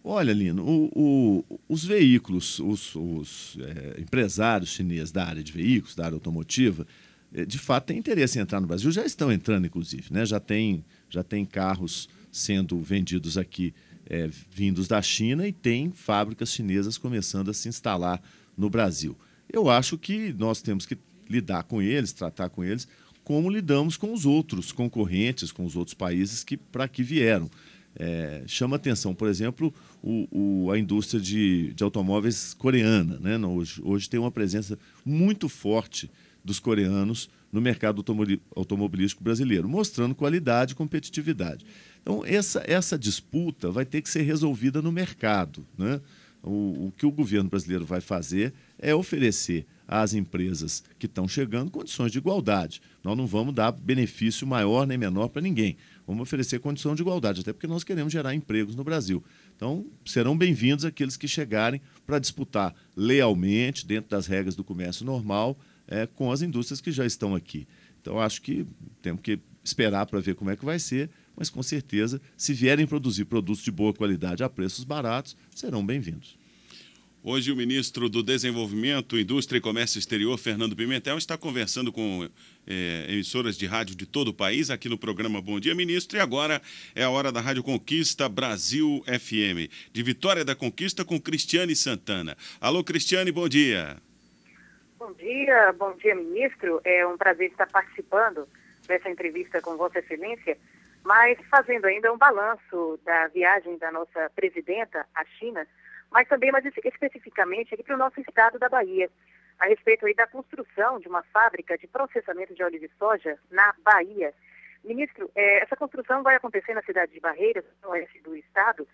Olha, Lino, o, os veículos, os, os é, empresários chineses da área de veículos, da área automotiva, é, de fato têm interesse em entrar no Brasil, já estão entrando, inclusive, né? já, tem, já tem carros sendo vendidos aqui é, vindos da China e tem fábricas chinesas começando a se instalar no Brasil eu acho que nós temos que lidar com eles, tratar com eles, como lidamos com os outros concorrentes, com os outros países que para que vieram. É, chama atenção, por exemplo, o, o, a indústria de, de automóveis coreana. Né? Hoje, hoje tem uma presença muito forte dos coreanos no mercado automobilístico brasileiro, mostrando qualidade e competitividade. Então, essa, essa disputa vai ter que ser resolvida no mercado. Né? o, o que o governo brasileiro vai fazer é oferecer às empresas que estão chegando condições de igualdade. Nós não vamos dar benefício maior nem menor para ninguém. Vamos oferecer condição de igualdade, até porque nós queremos gerar empregos no Brasil. Então, serão bem-vindos aqueles que chegarem para disputar lealmente, dentro das regras do comércio normal, é, com as indústrias que já estão aqui. Então, acho que temos que esperar para ver como é que vai ser mas com certeza, se vierem produzir produtos de boa qualidade a preços baratos, serão bem-vindos. Hoje, o ministro do Desenvolvimento, Indústria e Comércio Exterior, Fernando Pimentel, está conversando com eh, emissoras de rádio de todo o país aqui no programa Bom Dia, ministro. E agora é a hora da Rádio Conquista Brasil FM, de Vitória da Conquista com Cristiane Santana. Alô, Cristiane, bom dia. Bom dia, bom dia, ministro. É um prazer estar participando dessa entrevista com Vossa Excelência. Mas fazendo ainda um balanço da viagem da nossa presidenta à China, mas também mais especificamente aqui para o nosso estado da Bahia, a respeito aí da construção de uma fábrica de processamento de óleo de soja na Bahia. Ministro, é, essa construção vai acontecer na cidade de Barreiras, no oeste do estado,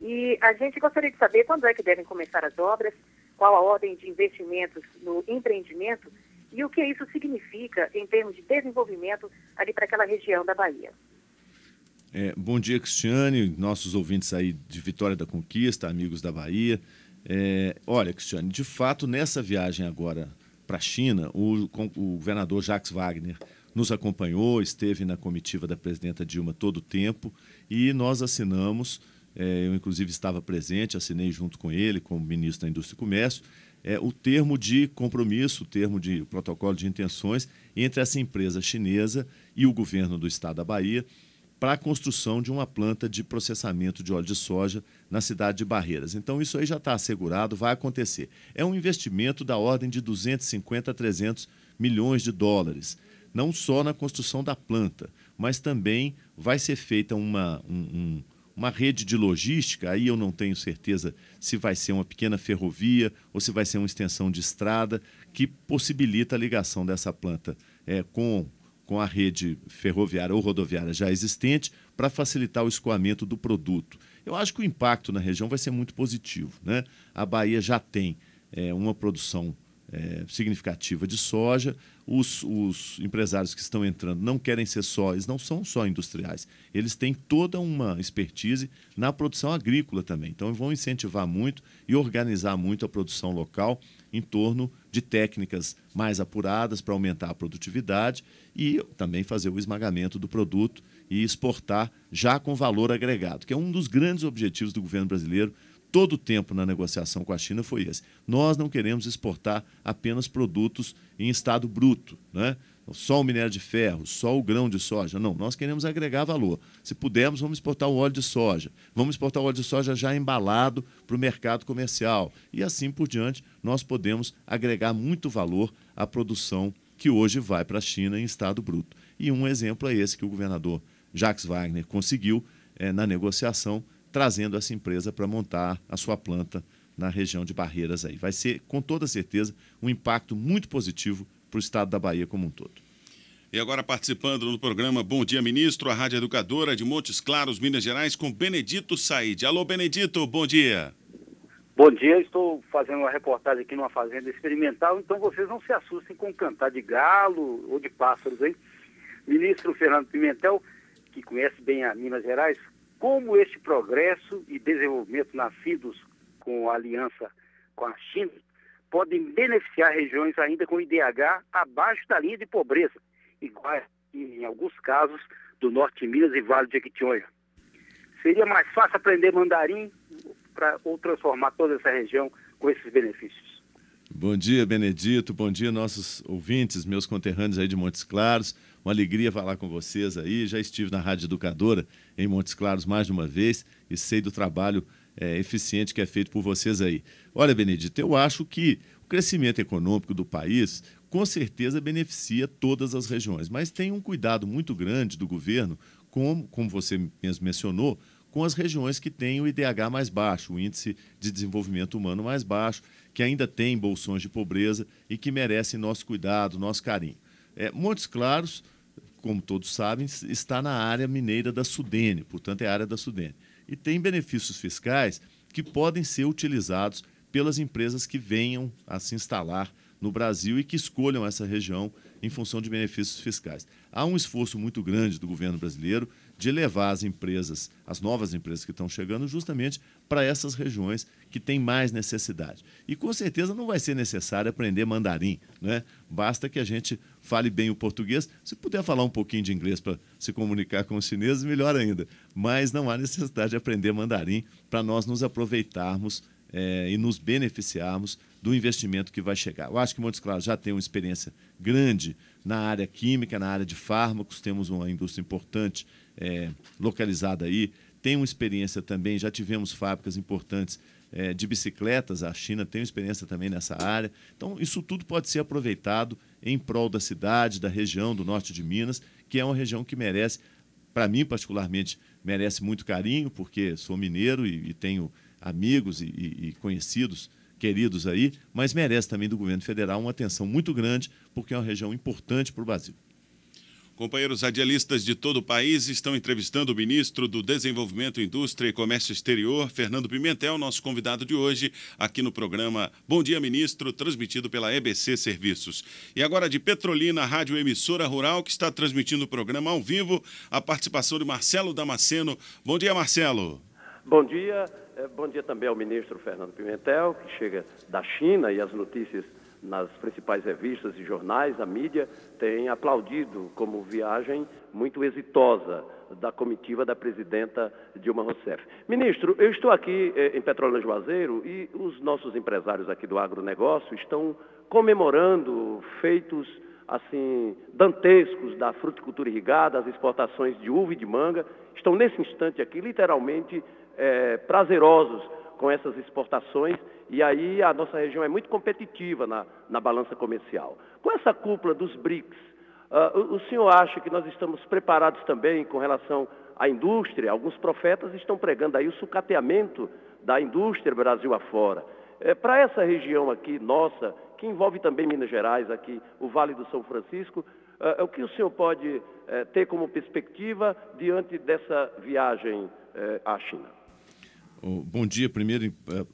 e a gente gostaria de saber quando é que devem começar as obras, qual a ordem de investimentos no empreendimento e o que isso significa em termos de desenvolvimento ali para aquela região da Bahia. É, bom dia, Cristiane, nossos ouvintes aí de Vitória da Conquista, amigos da Bahia. É, olha, Cristiane, de fato, nessa viagem agora para a China, o, o, governador Jacques Wagner nos acompanhou, esteve na comitiva da presidenta Dilma todo o tempo e nós assinamos. É, eu, inclusive, estava presente, assinei junto com ele, como ministro da Indústria e Comércio, é, o termo de compromisso, o termo de protocolo de intenções entre essa empresa chinesa e o governo do estado da Bahia para a construção de uma planta de processamento de óleo de soja na cidade de Barreiras. Então, isso aí já está assegurado, vai acontecer. É um investimento da ordem de 250 a 300 milhões de dólares, não só na construção da planta, mas também vai ser feita uma, um, um, uma rede de logística. Aí eu não tenho certeza se vai ser uma pequena ferrovia ou se vai ser uma extensão de estrada que possibilita a ligação dessa planta é, com com a rede ferroviária ou rodoviária já existente para facilitar o escoamento do produto. Eu acho que o impacto na região vai ser muito positivo. Né? A Bahia já tem é, uma produção é, significativa de soja. Os, os, empresários que estão entrando não querem ser só, eles não são só industriais, eles têm toda uma expertise na produção agrícola também. Então, vão incentivar muito e organizar muito a produção local em torno de técnicas mais apuradas para aumentar a produtividade e também fazer o esmagamento do produto e exportar já com valor agregado, que é um dos grandes objetivos do governo brasileiro todo o tempo na negociação com a China foi esse. Nós não queremos exportar apenas produtos em estado bruto. Né? só o minério de ferro, só o grão de soja. Não, nós queremos agregar valor. Se pudermos, vamos exportar o óleo de soja. Vamos exportar o óleo de soja já embalado para o mercado comercial. E assim por diante, nós podemos agregar muito valor à produção que hoje vai para a China em estado bruto. E um exemplo é esse que o governador Jacques Wagner conseguiu é, na negociação, trazendo essa empresa para montar a sua planta na região de Barreiras aí. Vai ser, com toda certeza, um impacto muito positivo para o estado da Bahia como um todo. E agora participando do programa Bom Dia Ministro, a Rádio Educadora de Montes Claros, Minas Gerais, com Benedito Said. Alô, Benedito, bom dia. Bom dia, estou fazendo uma reportagem aqui numa fazenda experimental, então vocês não se assustem com cantar de galo ou de pássaros, hein? Ministro Fernando Pimentel, que conhece bem a Minas Gerais, como este progresso e desenvolvimento nascidos com a aliança com a China podem beneficiar regiões ainda com IDH abaixo da linha de pobreza, igual em alguns casos do norte de Minas e Vale de Equitinhonha. Seria mais fácil aprender mandarim para ou transformar toda essa região com esses benefícios. Bom dia, Benedito. Bom dia, nossos ouvintes, meus conterrâneos aí de Montes Claros. Uma alegria falar com vocês aí. Já estive na Rádio Educadora em Montes Claros mais de uma vez e sei do trabalho é, eficiente que é feito por vocês aí. Olha, Benedito, eu acho que o crescimento econômico do país com certeza beneficia todas as regiões, mas tem um cuidado muito grande do governo, como, como você mesmo mencionou, com as regiões que têm o IDH mais baixo, o índice de desenvolvimento humano mais baixo, que ainda tem bolsões de pobreza e que merecem nosso cuidado, nosso carinho. É, Montes Claros, como todos sabem, está na área mineira da Sudene, portanto é a área da Sudene e tem benefícios fiscais que podem ser utilizados pelas empresas que venham a se instalar no Brasil e que escolham essa região em função de benefícios fiscais. Há um esforço muito grande do governo brasileiro de levar as empresas, as novas empresas que estão chegando, justamente para essas regiões que têm mais necessidade. E com certeza não vai ser necessário aprender mandarim, né? Basta que a gente fale bem o português. Se puder falar um pouquinho de inglês para se comunicar com os chineses, melhor ainda. Mas não há necessidade de aprender mandarim para nós nos aproveitarmos é, e nos beneficiarmos do investimento que vai chegar. Eu acho que Montes Claros já tem uma experiência grande na área química, na área de fármacos, temos uma indústria importante é, localizada aí, tem uma experiência também, já tivemos fábricas importantes é, de bicicletas, a China tem uma experiência também nessa área. Então, isso tudo pode ser aproveitado em prol da cidade, da região do norte de Minas, que é uma região que merece, para mim particularmente, merece muito carinho, porque sou mineiro e, e tenho amigos e, e conhecidos queridos aí, mas merece também do governo federal uma atenção muito grande, porque é uma região importante para o Brasil. Companheiros radialistas de todo o país estão entrevistando o ministro do Desenvolvimento, Indústria e Comércio Exterior, Fernando Pimentel, é nosso convidado de hoje, aqui no programa Bom Dia Ministro, transmitido pela EBC Serviços. E agora de Petrolina, rádio emissora rural, que está transmitindo o programa ao vivo, a participação de Marcelo Damasceno. Bom dia, Marcelo. Bom dia. Eh, bom dia também ao ministro Fernando Pimentel, que chega da China e as notícias nas principais revistas e jornais, a mídia tem aplaudido como viagem muito exitosa da comitiva da presidenta Dilma Rousseff. Ministro, eu estou aqui eh, em Petrolina Juazeiro e os nossos empresários aqui do agronegócio estão comemorando feitos assim dantescos da fruticultura irrigada, as exportações de uva e de manga, estão nesse instante aqui literalmente eh, prazerosos com essas exportações e aí a nossa região é muito competitiva na, na balança comercial. Com essa cúpula dos BRICS, uh, o, o senhor acha que nós estamos preparados também com relação à indústria? Alguns profetas estão pregando aí o sucateamento da indústria Brasil afora. É, Para essa região aqui, nossa, que envolve também Minas Gerais, aqui, o Vale do São Francisco, uh, o que o senhor pode uh, ter como perspectiva diante dessa viagem uh, à China? Bom dia, primeiro eh,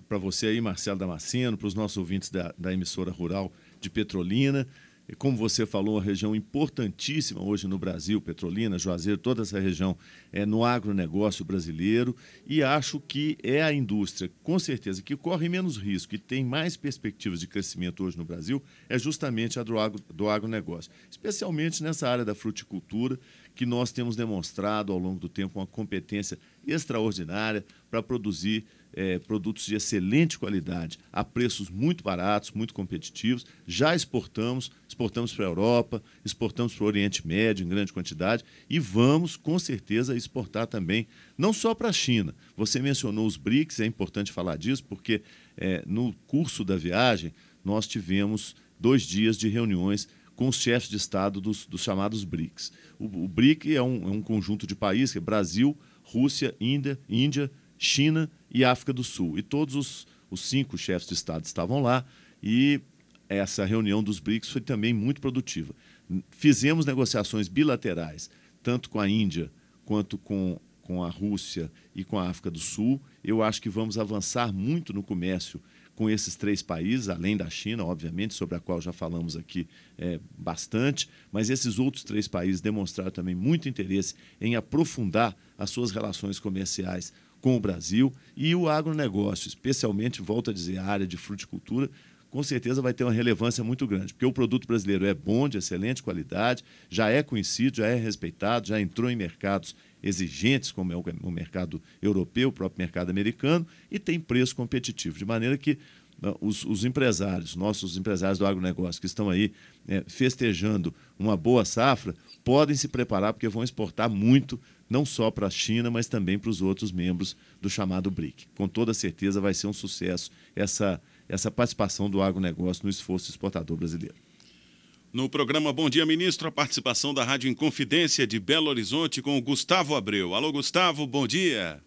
para você aí, Marcelo Damasceno, para os nossos ouvintes da, da emissora rural de Petrolina. E como você falou, uma região importantíssima hoje no Brasil, Petrolina, Juazeiro, toda essa região é no agronegócio brasileiro e acho que é a indústria, com certeza, que corre menos risco e tem mais perspectivas de crescimento hoje no Brasil, é justamente a do, agro, do agronegócio, especialmente nessa área da fruticultura, que nós temos demonstrado ao longo do tempo uma competência extraordinária para produzir é, produtos de excelente qualidade a preços muito baratos, muito competitivos. Já exportamos, exportamos para a Europa, exportamos para o Oriente Médio em grande quantidade e vamos, com certeza, exportar também, não só para a China. Você mencionou os BRICS, é importante falar disso, porque é, no curso da viagem nós tivemos dois dias de reuniões com os chefes de Estado dos, dos chamados BRICS. O, o BRIC é um, é um conjunto de países, que é Brasil, Rússia, Índia, Índia China e África do Sul. E todos os, os cinco chefes de Estado estavam lá e essa reunião dos BRICS foi também muito produtiva. Fizemos negociações bilaterais, tanto com a Índia quanto com, com a Rússia e com a África do Sul. Eu acho que vamos avançar muito no comércio com esses três países, além da China, obviamente, sobre a qual já falamos aqui é, bastante, mas esses outros três países demonstraram também muito interesse em aprofundar as suas relações comerciais com o Brasil e o agronegócio, especialmente, volto a dizer, a área de fruticultura, com certeza vai ter uma relevância muito grande, porque o produto brasileiro é bom, de excelente qualidade, já é conhecido, já é respeitado, já entrou em mercados exigentes, como é o mercado europeu, o próprio mercado americano, e tem preço competitivo. De maneira que ah, os, os empresários, nossos empresários do agronegócio que estão aí é, festejando uma boa safra, podem se preparar, porque vão exportar muito não só para a China, mas também para os outros membros do chamado BRIC. Com toda certeza vai ser um sucesso essa, essa participação do agronegócio no esforço exportador brasileiro. No programa Bom Dia Ministro, a participação da Rádio Inconfidência de Belo Horizonte com o Gustavo Abreu. Alô, Gustavo, bom dia.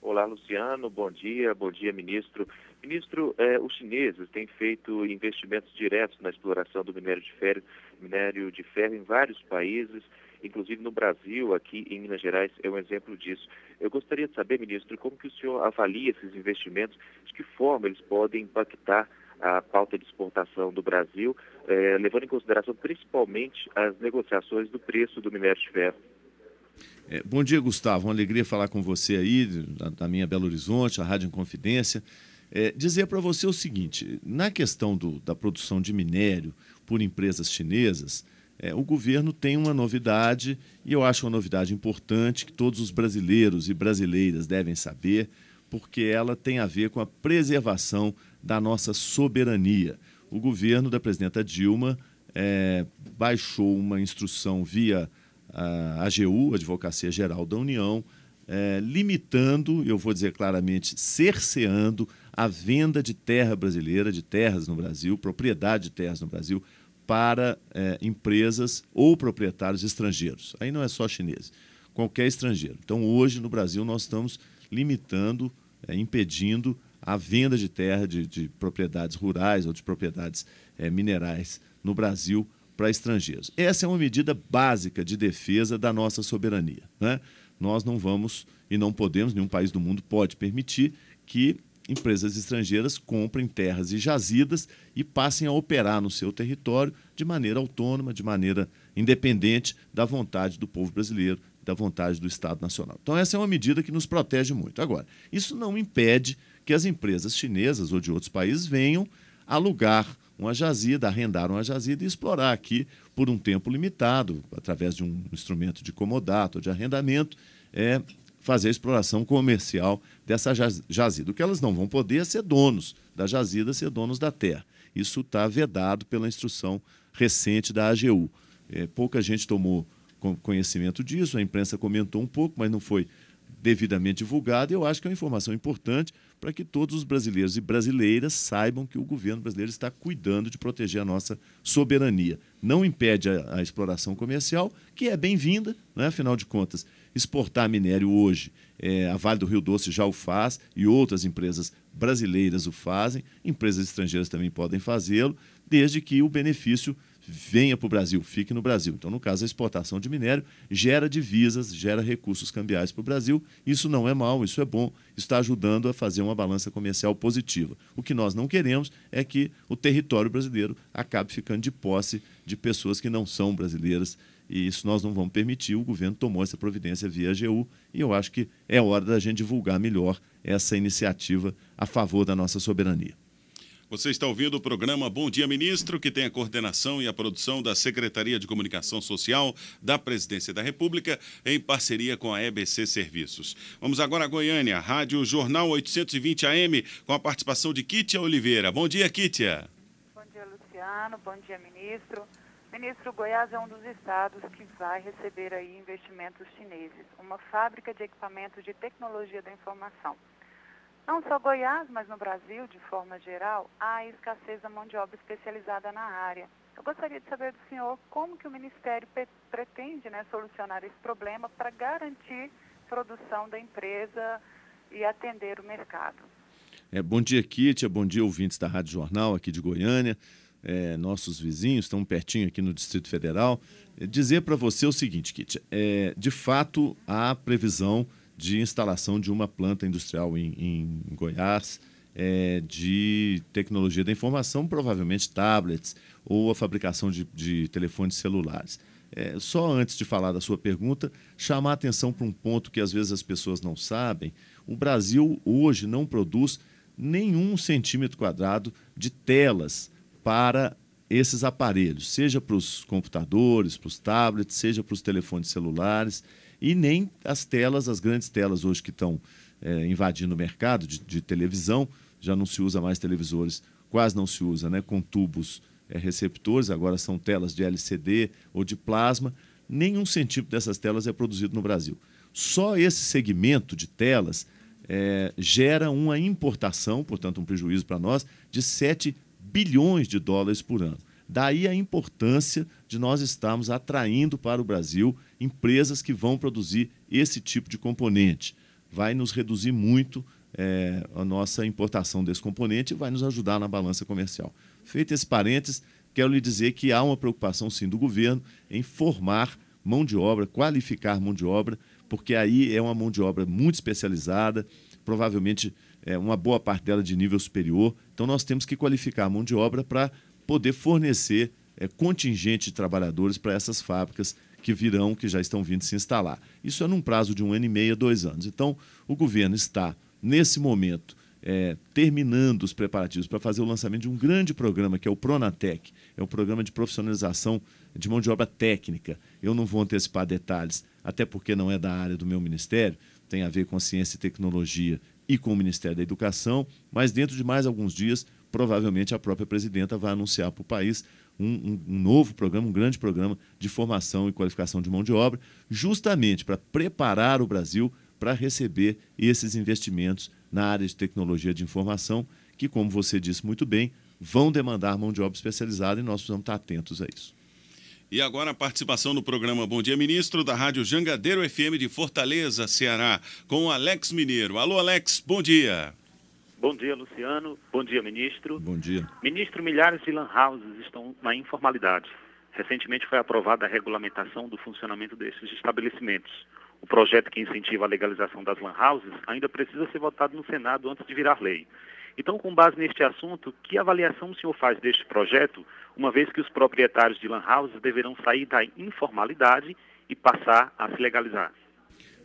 Olá, Luciano, bom dia, bom dia, ministro. Ministro, eh, os chineses têm feito investimentos diretos na exploração do minério de ferro, minério de ferro em vários países inclusive no Brasil, aqui em Minas Gerais, é um exemplo disso. Eu gostaria de saber, ministro, como que o senhor avalia esses investimentos, de que forma eles podem impactar a pauta de exportação do Brasil, eh, levando em consideração principalmente as negociações do preço do minério de ferro. É, bom dia, Gustavo. Uma alegria falar com você aí, da, da minha Belo Horizonte, a Rádio Inconfidência. É, dizer para você o seguinte: na questão do, da produção de minério por empresas chinesas, é, o governo tem uma novidade, e eu acho uma novidade importante que todos os brasileiros e brasileiras devem saber, porque ela tem a ver com a preservação da nossa soberania. O governo da presidenta Dilma é, baixou uma instrução via a AGU, Advocacia Geral da União, é, limitando, eu vou dizer claramente, cerceando a venda de terra brasileira, de terras no Brasil, propriedade de terras no Brasil, para é, empresas ou proprietários estrangeiros. Aí não é só chineses, qualquer estrangeiro. Então, hoje, no Brasil, nós estamos limitando, é, impedindo a venda de terra de, de propriedades rurais ou de propriedades é, minerais no Brasil para estrangeiros. Essa é uma medida básica de defesa da nossa soberania. Né? Nós não vamos e não podemos, nenhum país do mundo pode permitir que empresas estrangeiras comprem terras e jazidas e passem a operar no seu território de maneira autônoma, de maneira independente da vontade do povo brasileiro, da vontade do Estado Nacional. Então, essa é uma medida que nos protege muito. Agora, isso não impede que as empresas chinesas ou de outros países venham alugar uma jazida, arrendar uma jazida e explorar aqui por um tempo limitado, através de um instrumento de comodato, de arrendamento, é, fazer a exploração comercial dessa jazida. O que elas não vão poder é ser donos da jazida, ser donos da terra. Isso está vedado pela instrução recente da AGU. É, pouca gente tomou conhecimento disso, a imprensa comentou um pouco, mas não foi devidamente divulgado. Eu acho que é uma informação importante para que todos os brasileiros e brasileiras saibam que o governo brasileiro está cuidando de proteger a nossa soberania. Não impede a, a exploração comercial, que é bem-vinda, né? afinal de contas, exportar minério hoje. É, a Vale do Rio Doce já o faz e outras empresas brasileiras o fazem, empresas estrangeiras também podem fazê-lo, desde que o benefício venha para o Brasil, fique no Brasil. Então, no caso, a exportação de minério gera divisas, gera recursos cambiais para o Brasil. Isso não é mal, isso é bom, está ajudando a fazer uma balança comercial positiva. O que nós não queremos é que o território brasileiro acabe ficando de posse de pessoas que não são brasileiras e isso nós não vamos permitir. O governo tomou essa providência via AGU e eu acho que é hora da gente divulgar melhor essa iniciativa a favor da nossa soberania. Você está ouvindo o programa Bom Dia Ministro, que tem a coordenação e a produção da Secretaria de Comunicação Social da Presidência da República, em parceria com a EBC Serviços. Vamos agora a Goiânia, Rádio Jornal 820 AM, com a participação de Kítia Oliveira. Bom dia, Kítia. Bom dia, Luciano. Bom dia, ministro. Ministro, Goiás é um dos estados que vai receber aí investimentos chineses, uma fábrica de equipamentos de tecnologia da informação. Não só Goiás, mas no Brasil, de forma geral, há escassez da mão de obra especializada na área. Eu gostaria de saber do senhor como que o Ministério pretende né, solucionar esse problema para garantir produção da empresa e atender o mercado. É, bom dia, Kitia. É, bom dia, ouvintes da Rádio Jornal aqui de Goiânia é, nossos vizinhos, estão pertinho aqui no Distrito Federal, é, dizer para você o seguinte, Kit, é, de fato há previsão de instalação de uma planta industrial em, em Goiás é, de tecnologia da informação, provavelmente tablets ou a fabricação de, de telefones celulares. É, só antes de falar da sua pergunta, chamar atenção para um ponto que às vezes as pessoas não sabem. O Brasil hoje não produz nenhum centímetro quadrado de telas para esses aparelhos, seja para os computadores, para os tablets, seja para os telefones celulares, e nem as telas, as grandes telas hoje que estão é, invadindo o mercado de, de, televisão, já não se usa mais televisores, quase não se usa, né, com tubos é, receptores, agora são telas de LCD ou de plasma, nenhum centímetro dessas telas é produzido no Brasil. Só esse segmento de telas é, gera uma importação, portanto, um prejuízo para nós, de 7 bilhões de dólares por ano. Daí a importância de nós estarmos atraindo para o Brasil empresas que vão produzir esse tipo de componente. Vai nos reduzir muito é, a nossa importação desse componente e vai nos ajudar na balança comercial. Feito esse parênteses, quero lhe dizer que há uma preocupação sim do governo em formar mão de obra, qualificar mão de obra, porque aí é uma mão de obra muito especializada, provavelmente é, uma boa parte dela de nível superior. Então, nós temos que qualificar a mão de obra para poder fornecer é, contingente de trabalhadores para essas fábricas que virão, que já estão vindo se instalar. Isso é num prazo de um ano e meio dois anos. Então, o governo está, nesse momento, é, terminando os preparativos para fazer o lançamento de um grande programa, que é o Pronatec. É um programa de profissionalização de mão de obra técnica. Eu não vou antecipar detalhes, até porque não é da área do meu ministério, tem a ver com ciência e tecnologia e com o Ministério da Educação, mas dentro de mais alguns dias, provavelmente a própria presidenta vai anunciar para o país um, um, um, novo programa, um grande programa de formação e qualificação de mão de obra, justamente para preparar o Brasil para receber esses investimentos na área de tecnologia de informação, que, como você disse muito bem, vão demandar mão de obra especializada e nós precisamos estar atentos a isso. E agora a participação no programa Bom Dia Ministro da Rádio Jangadeiro FM de Fortaleza, Ceará, com Alex Mineiro. Alô, Alex, bom dia. Bom dia, Luciano. Bom dia, ministro. Bom dia. Ministro, milhares de lan houses estão na informalidade. Recentemente foi aprovada a regulamentação do funcionamento desses estabelecimentos. O projeto que incentiva a legalização das lan houses ainda precisa ser votado no Senado antes de virar lei. Então, com base neste assunto, que avaliação o senhor faz deste projeto uma vez que os proprietários de lan houses deverão sair da informalidade e passar a se legalizar.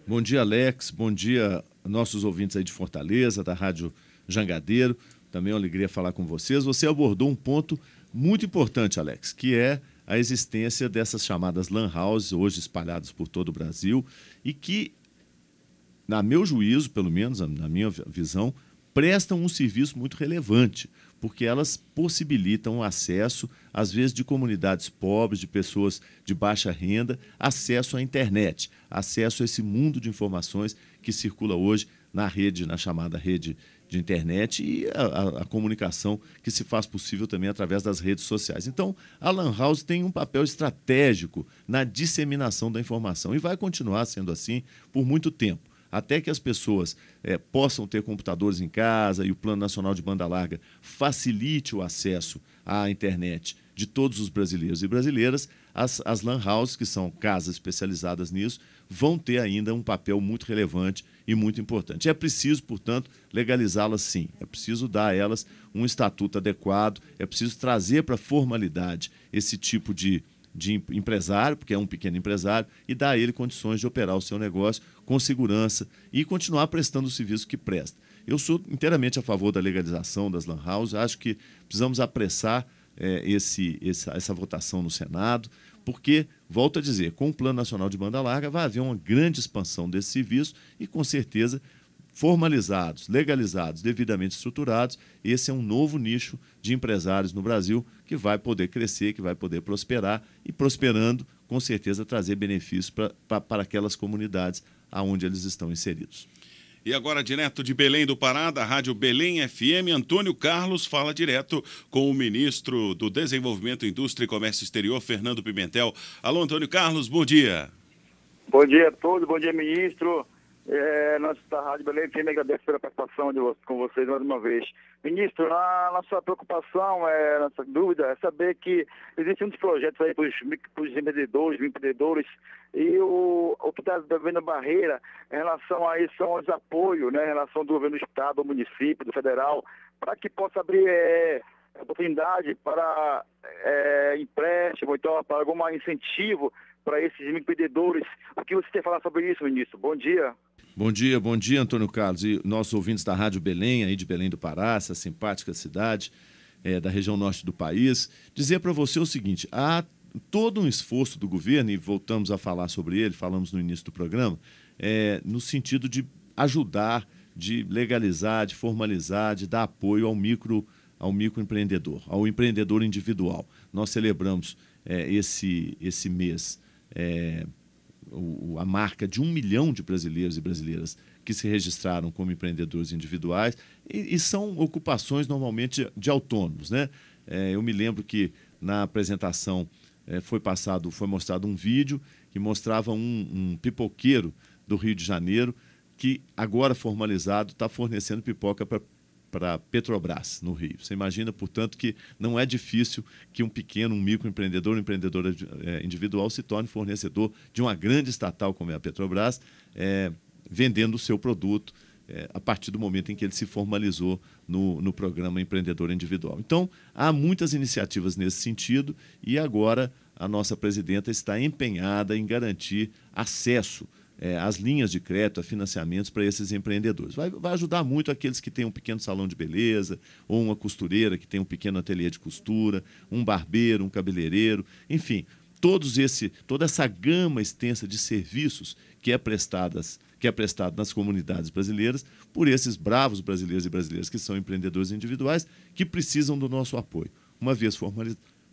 Bom dia, Alex. Bom dia, nossos ouvintes aí de Fortaleza, da Rádio Jangadeiro. Também é uma alegria falar com vocês. Você abordou um ponto muito importante, Alex, que é a existência dessas chamadas lan houses, hoje espalhadas por todo o Brasil, e que, na meu juízo, pelo menos na minha visão, prestam um serviço muito relevante porque elas possibilitam o acesso, às vezes, de comunidades pobres, de pessoas de baixa renda, acesso à internet, acesso a esse mundo de informações que circula hoje na rede, na chamada rede de internet e a, a, comunicação que se faz possível também através das redes sociais. Então, a Lan House tem um papel estratégico na disseminação da informação e vai continuar sendo assim por muito tempo até que as pessoas é, possam ter computadores em casa e o Plano Nacional de Banda Larga facilite o acesso à internet de todos os brasileiros e brasileiras, as, as Lan Houses, que são casas especializadas nisso, vão ter ainda um papel muito relevante e muito importante. É preciso, portanto, legalizá-las sim, é preciso dar a elas um estatuto adequado, é preciso trazer para a formalidade esse tipo de, de empresário, porque é um pequeno empresário, e dar a ele condições de operar o seu negócio com segurança e continuar prestando o serviço que presta. Eu sou inteiramente a favor da legalização das lan House, acho que precisamos apressar é, esse, essa, essa votação no Senado, porque, volto a dizer, com o Plano Nacional de Banda Larga vai haver uma grande expansão desse serviço e, com certeza, formalizados, legalizados, devidamente estruturados, esse é um novo nicho de empresários no Brasil que vai poder crescer, que vai poder prosperar e, prosperando, com certeza, trazer benefícios para aquelas comunidades aonde eles estão inseridos. E agora, direto de Belém do Pará, da Rádio Belém FM, Antônio Carlos fala direto com o ministro do Desenvolvimento, Indústria e Comércio Exterior, Fernando Pimentel. Alô, Antônio Carlos, bom dia. Bom dia a todos, bom dia, ministro. É, nós da Rádio Belém Time agradece pela participação de, com vocês mais uma vez. Ministro, a nossa preocupação, é, a nossa dúvida é saber que existem muitos projetos aí para os empreendedores, empreendedores, e o, o que está devendo barreira em relação a isso são os apoios, né, em relação do governo do Estado, do município, do federal, para que possa abrir é, oportunidade para é, empréstimo, então para algum incentivo para esses empreendedores. O que você tem a falar sobre isso, ministro? Bom dia. Bom dia, bom dia, Antônio Carlos. E nossos ouvintes da Rádio Belém, aí de Belém do Pará, essa simpática cidade é, da região norte do país. Dizer para você o seguinte: há todo um esforço do governo, e voltamos a falar sobre ele, falamos no início do programa, é, no sentido de ajudar, de legalizar, de formalizar, de dar apoio ao micro ao microempreendedor, ao empreendedor individual. Nós celebramos é, esse, esse mês o, a marca de um milhão de brasileiros e brasileiras que se registraram como empreendedores individuais e, e são ocupações normalmente de, autônomos. Né? É, eu me lembro que na apresentação é, foi passado, foi mostrado um vídeo que mostrava um, um pipoqueiro do Rio de Janeiro que agora formalizado está fornecendo pipoca para para Petrobras, no Rio. Você imagina, portanto, que não é difícil que um pequeno, um microempreendedor, um empreendedor eh, individual se torne fornecedor de uma grande estatal como é a Petrobras, é, vendendo o seu produto é, a partir do momento em que ele se formalizou no, no programa empreendedor individual. Então, há muitas iniciativas nesse sentido e agora a nossa presidenta está empenhada em garantir acesso é, as linhas de crédito, a financiamentos para esses empreendedores. Vai, vai ajudar muito aqueles que têm um pequeno salão de beleza, ou uma costureira que tem um pequeno ateliê de costura, um barbeiro, um cabeleireiro, enfim, todos esse, toda essa gama extensa de serviços que é prestadas que é prestado nas comunidades brasileiras por esses bravos brasileiros e brasileiras que são empreendedores individuais que precisam do nosso apoio. Uma vez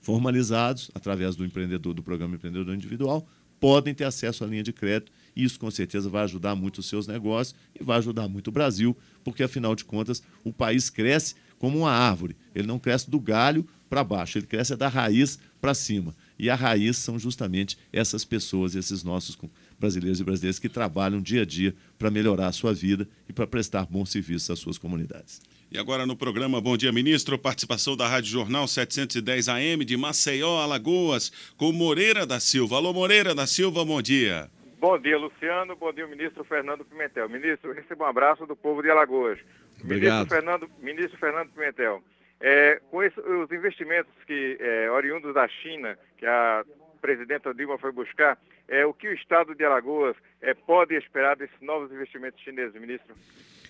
formalizados, através do empreendedor do programa empreendedor individual, podem ter acesso à linha de crédito isso com certeza vai ajudar muito os seus negócios e vai ajudar muito o Brasil, porque afinal de contas o país cresce como uma árvore. Ele não cresce do galho para baixo, ele cresce da raiz para cima. E a raiz são justamente essas pessoas, esses nossos brasileiros e brasileiras que trabalham dia a dia para melhorar a sua vida e para prestar bons serviços às suas comunidades. E agora no programa Bom Dia Ministro, participação da Rádio Jornal 710 AM de Maceió, Alagoas, com Moreira da Silva. Alô Moreira da Silva, bom dia. Bom dia, Luciano. Bom dia, ministro Fernando Pimentel. Ministro, recebo um abraço do povo de Alagoas. Obrigado. Ministro Fernando, ministro Fernando Pimentel, é, com esse, os investimentos que é, oriundos da China, que a presidenta Dilma foi buscar, é, o que o Estado de Alagoas é, pode esperar desses novos investimentos chineses, ministro?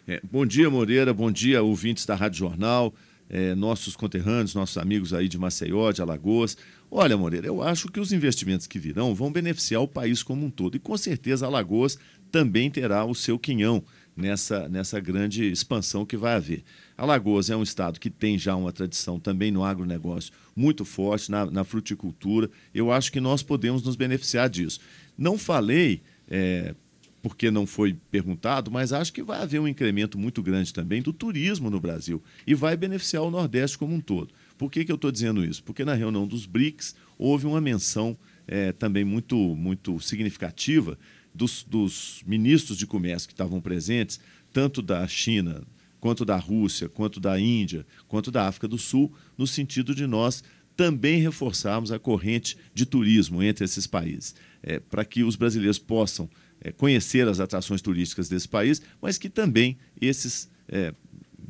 É, bom dia, Moreira. Bom dia, ouvintes da Rádio Jornal é, nossos conterrâneos, nossos amigos aí de Maceió, de Alagoas. Olha, Moreira, eu acho que os investimentos que virão vão beneficiar o país como um todo. E com certeza Alagoas também terá o seu quinhão nessa, nessa grande expansão que vai haver. Alagoas é um estado que tem já uma tradição também no agronegócio muito forte, na, na fruticultura. Eu acho que nós podemos nos beneficiar disso. Não falei. É, porque não foi perguntado, mas acho que vai haver um incremento muito grande também do turismo no Brasil e vai beneficiar o Nordeste como um todo. Por que, que eu estou dizendo isso? Porque na reunião dos BRICS houve uma menção é, também muito, muito significativa dos, dos ministros de comércio que estavam presentes, tanto da China, quanto da Rússia, quanto da Índia, quanto da África do Sul, no sentido de nós também reforçarmos a corrente de turismo entre esses países, é, para que os brasileiros possam é, conhecer as atrações turísticas desse país, mas que também esses é,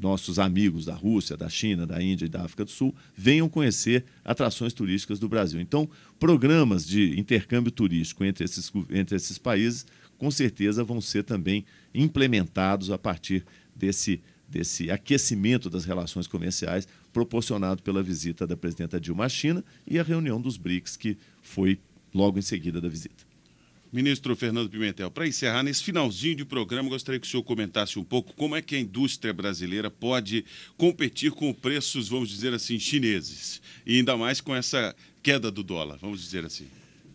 nossos amigos da Rússia, da China, da Índia e da África do Sul venham conhecer atrações turísticas do Brasil. Então, programas de intercâmbio turístico entre esses, entre esses países, com certeza, vão ser também implementados a partir desse, desse aquecimento das relações comerciais proporcionado pela visita da presidenta Dilma à China e a reunião dos BRICS, que foi logo em seguida da visita. Ministro Fernando Pimentel, para encerrar, nesse finalzinho de programa, gostaria que o senhor comentasse um pouco como é que a indústria brasileira pode competir com preços, vamos dizer assim, chineses. E ainda mais com essa queda do dólar, vamos dizer assim.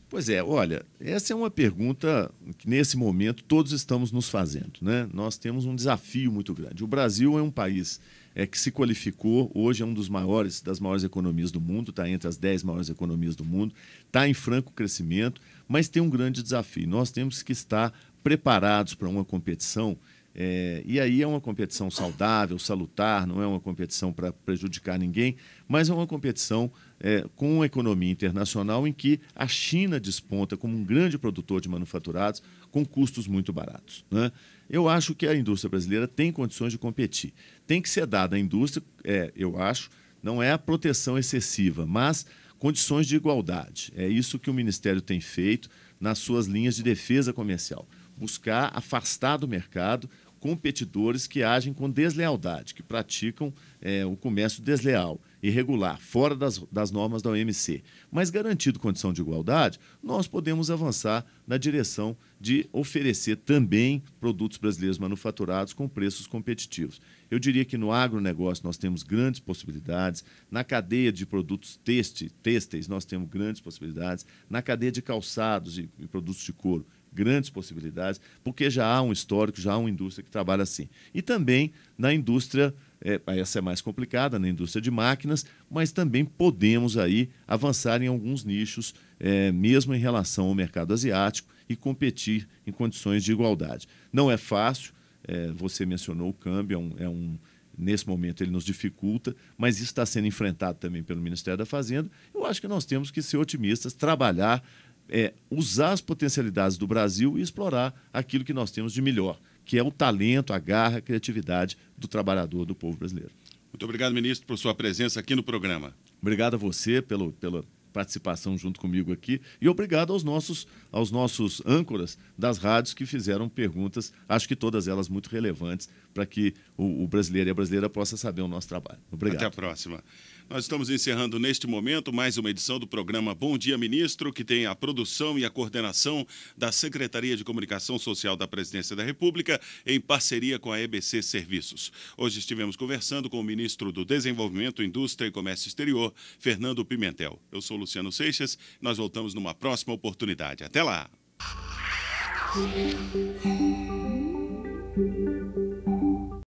Pois é, olha, essa é uma pergunta que nesse momento todos estamos nos fazendo. Né? Nós temos um desafio muito grande. O Brasil é um país é, que se qualificou, hoje é um dos maiores, das maiores economias do mundo, está entre as dez maiores economias do mundo, está em franco crescimento mas tem um grande desafio. Nós temos que estar preparados para uma competição. É, e aí é uma competição saudável, salutar, não é uma competição para prejudicar ninguém, mas é uma competição é, com uma economia internacional em que a China desponta como um grande produtor de manufaturados com custos muito baratos. Né? Eu acho que a indústria brasileira tem condições de competir. Tem que ser dada à indústria, é, eu acho, não é a proteção excessiva, mas condições de igualdade. É isso que o Ministério tem feito nas suas linhas de defesa comercial. Buscar afastar do mercado competidores que agem com deslealdade, que praticam é, o comércio desleal irregular, fora das, das normas da OMC, mas garantido condição de igualdade, nós podemos avançar na direção de oferecer também produtos brasileiros manufaturados com preços competitivos. Eu diria que no agronegócio nós temos grandes possibilidades, na cadeia de produtos têxteis nós temos grandes possibilidades, na cadeia de calçados e, e produtos de couro, grandes possibilidades, porque já há um histórico, já há uma indústria que trabalha assim. E também na indústria é, essa é mais complicada na indústria de máquinas, mas também podemos aí avançar em alguns nichos, é, mesmo em relação ao mercado asiático, e competir em condições de igualdade. Não é fácil, é, você mencionou o câmbio, é um, é um, nesse momento ele nos dificulta, mas isso está sendo enfrentado também pelo Ministério da Fazenda. Eu acho que nós temos que ser otimistas, trabalhar, é, usar as potencialidades do Brasil e explorar aquilo que nós temos de melhor que é o talento, a garra, a criatividade do trabalhador, do povo brasileiro. Muito obrigado, ministro, por sua presença aqui no programa. Obrigado a você pelo, pela participação junto comigo aqui e obrigado aos nossos, aos nossos âncoras das rádios que fizeram perguntas, acho que todas elas muito relevantes para que o, o brasileiro e a brasileira possa saber o nosso trabalho. Obrigado. Até a próxima. Nós estamos encerrando neste momento mais uma edição do programa Bom Dia Ministro, que tem a produção e a coordenação da Secretaria de Comunicação Social da Presidência da República, em parceria com a EBC Serviços. Hoje estivemos conversando com o ministro do Desenvolvimento, Indústria e Comércio Exterior, Fernando Pimentel. Eu sou Luciano Seixas, nós voltamos numa próxima oportunidade. Até lá!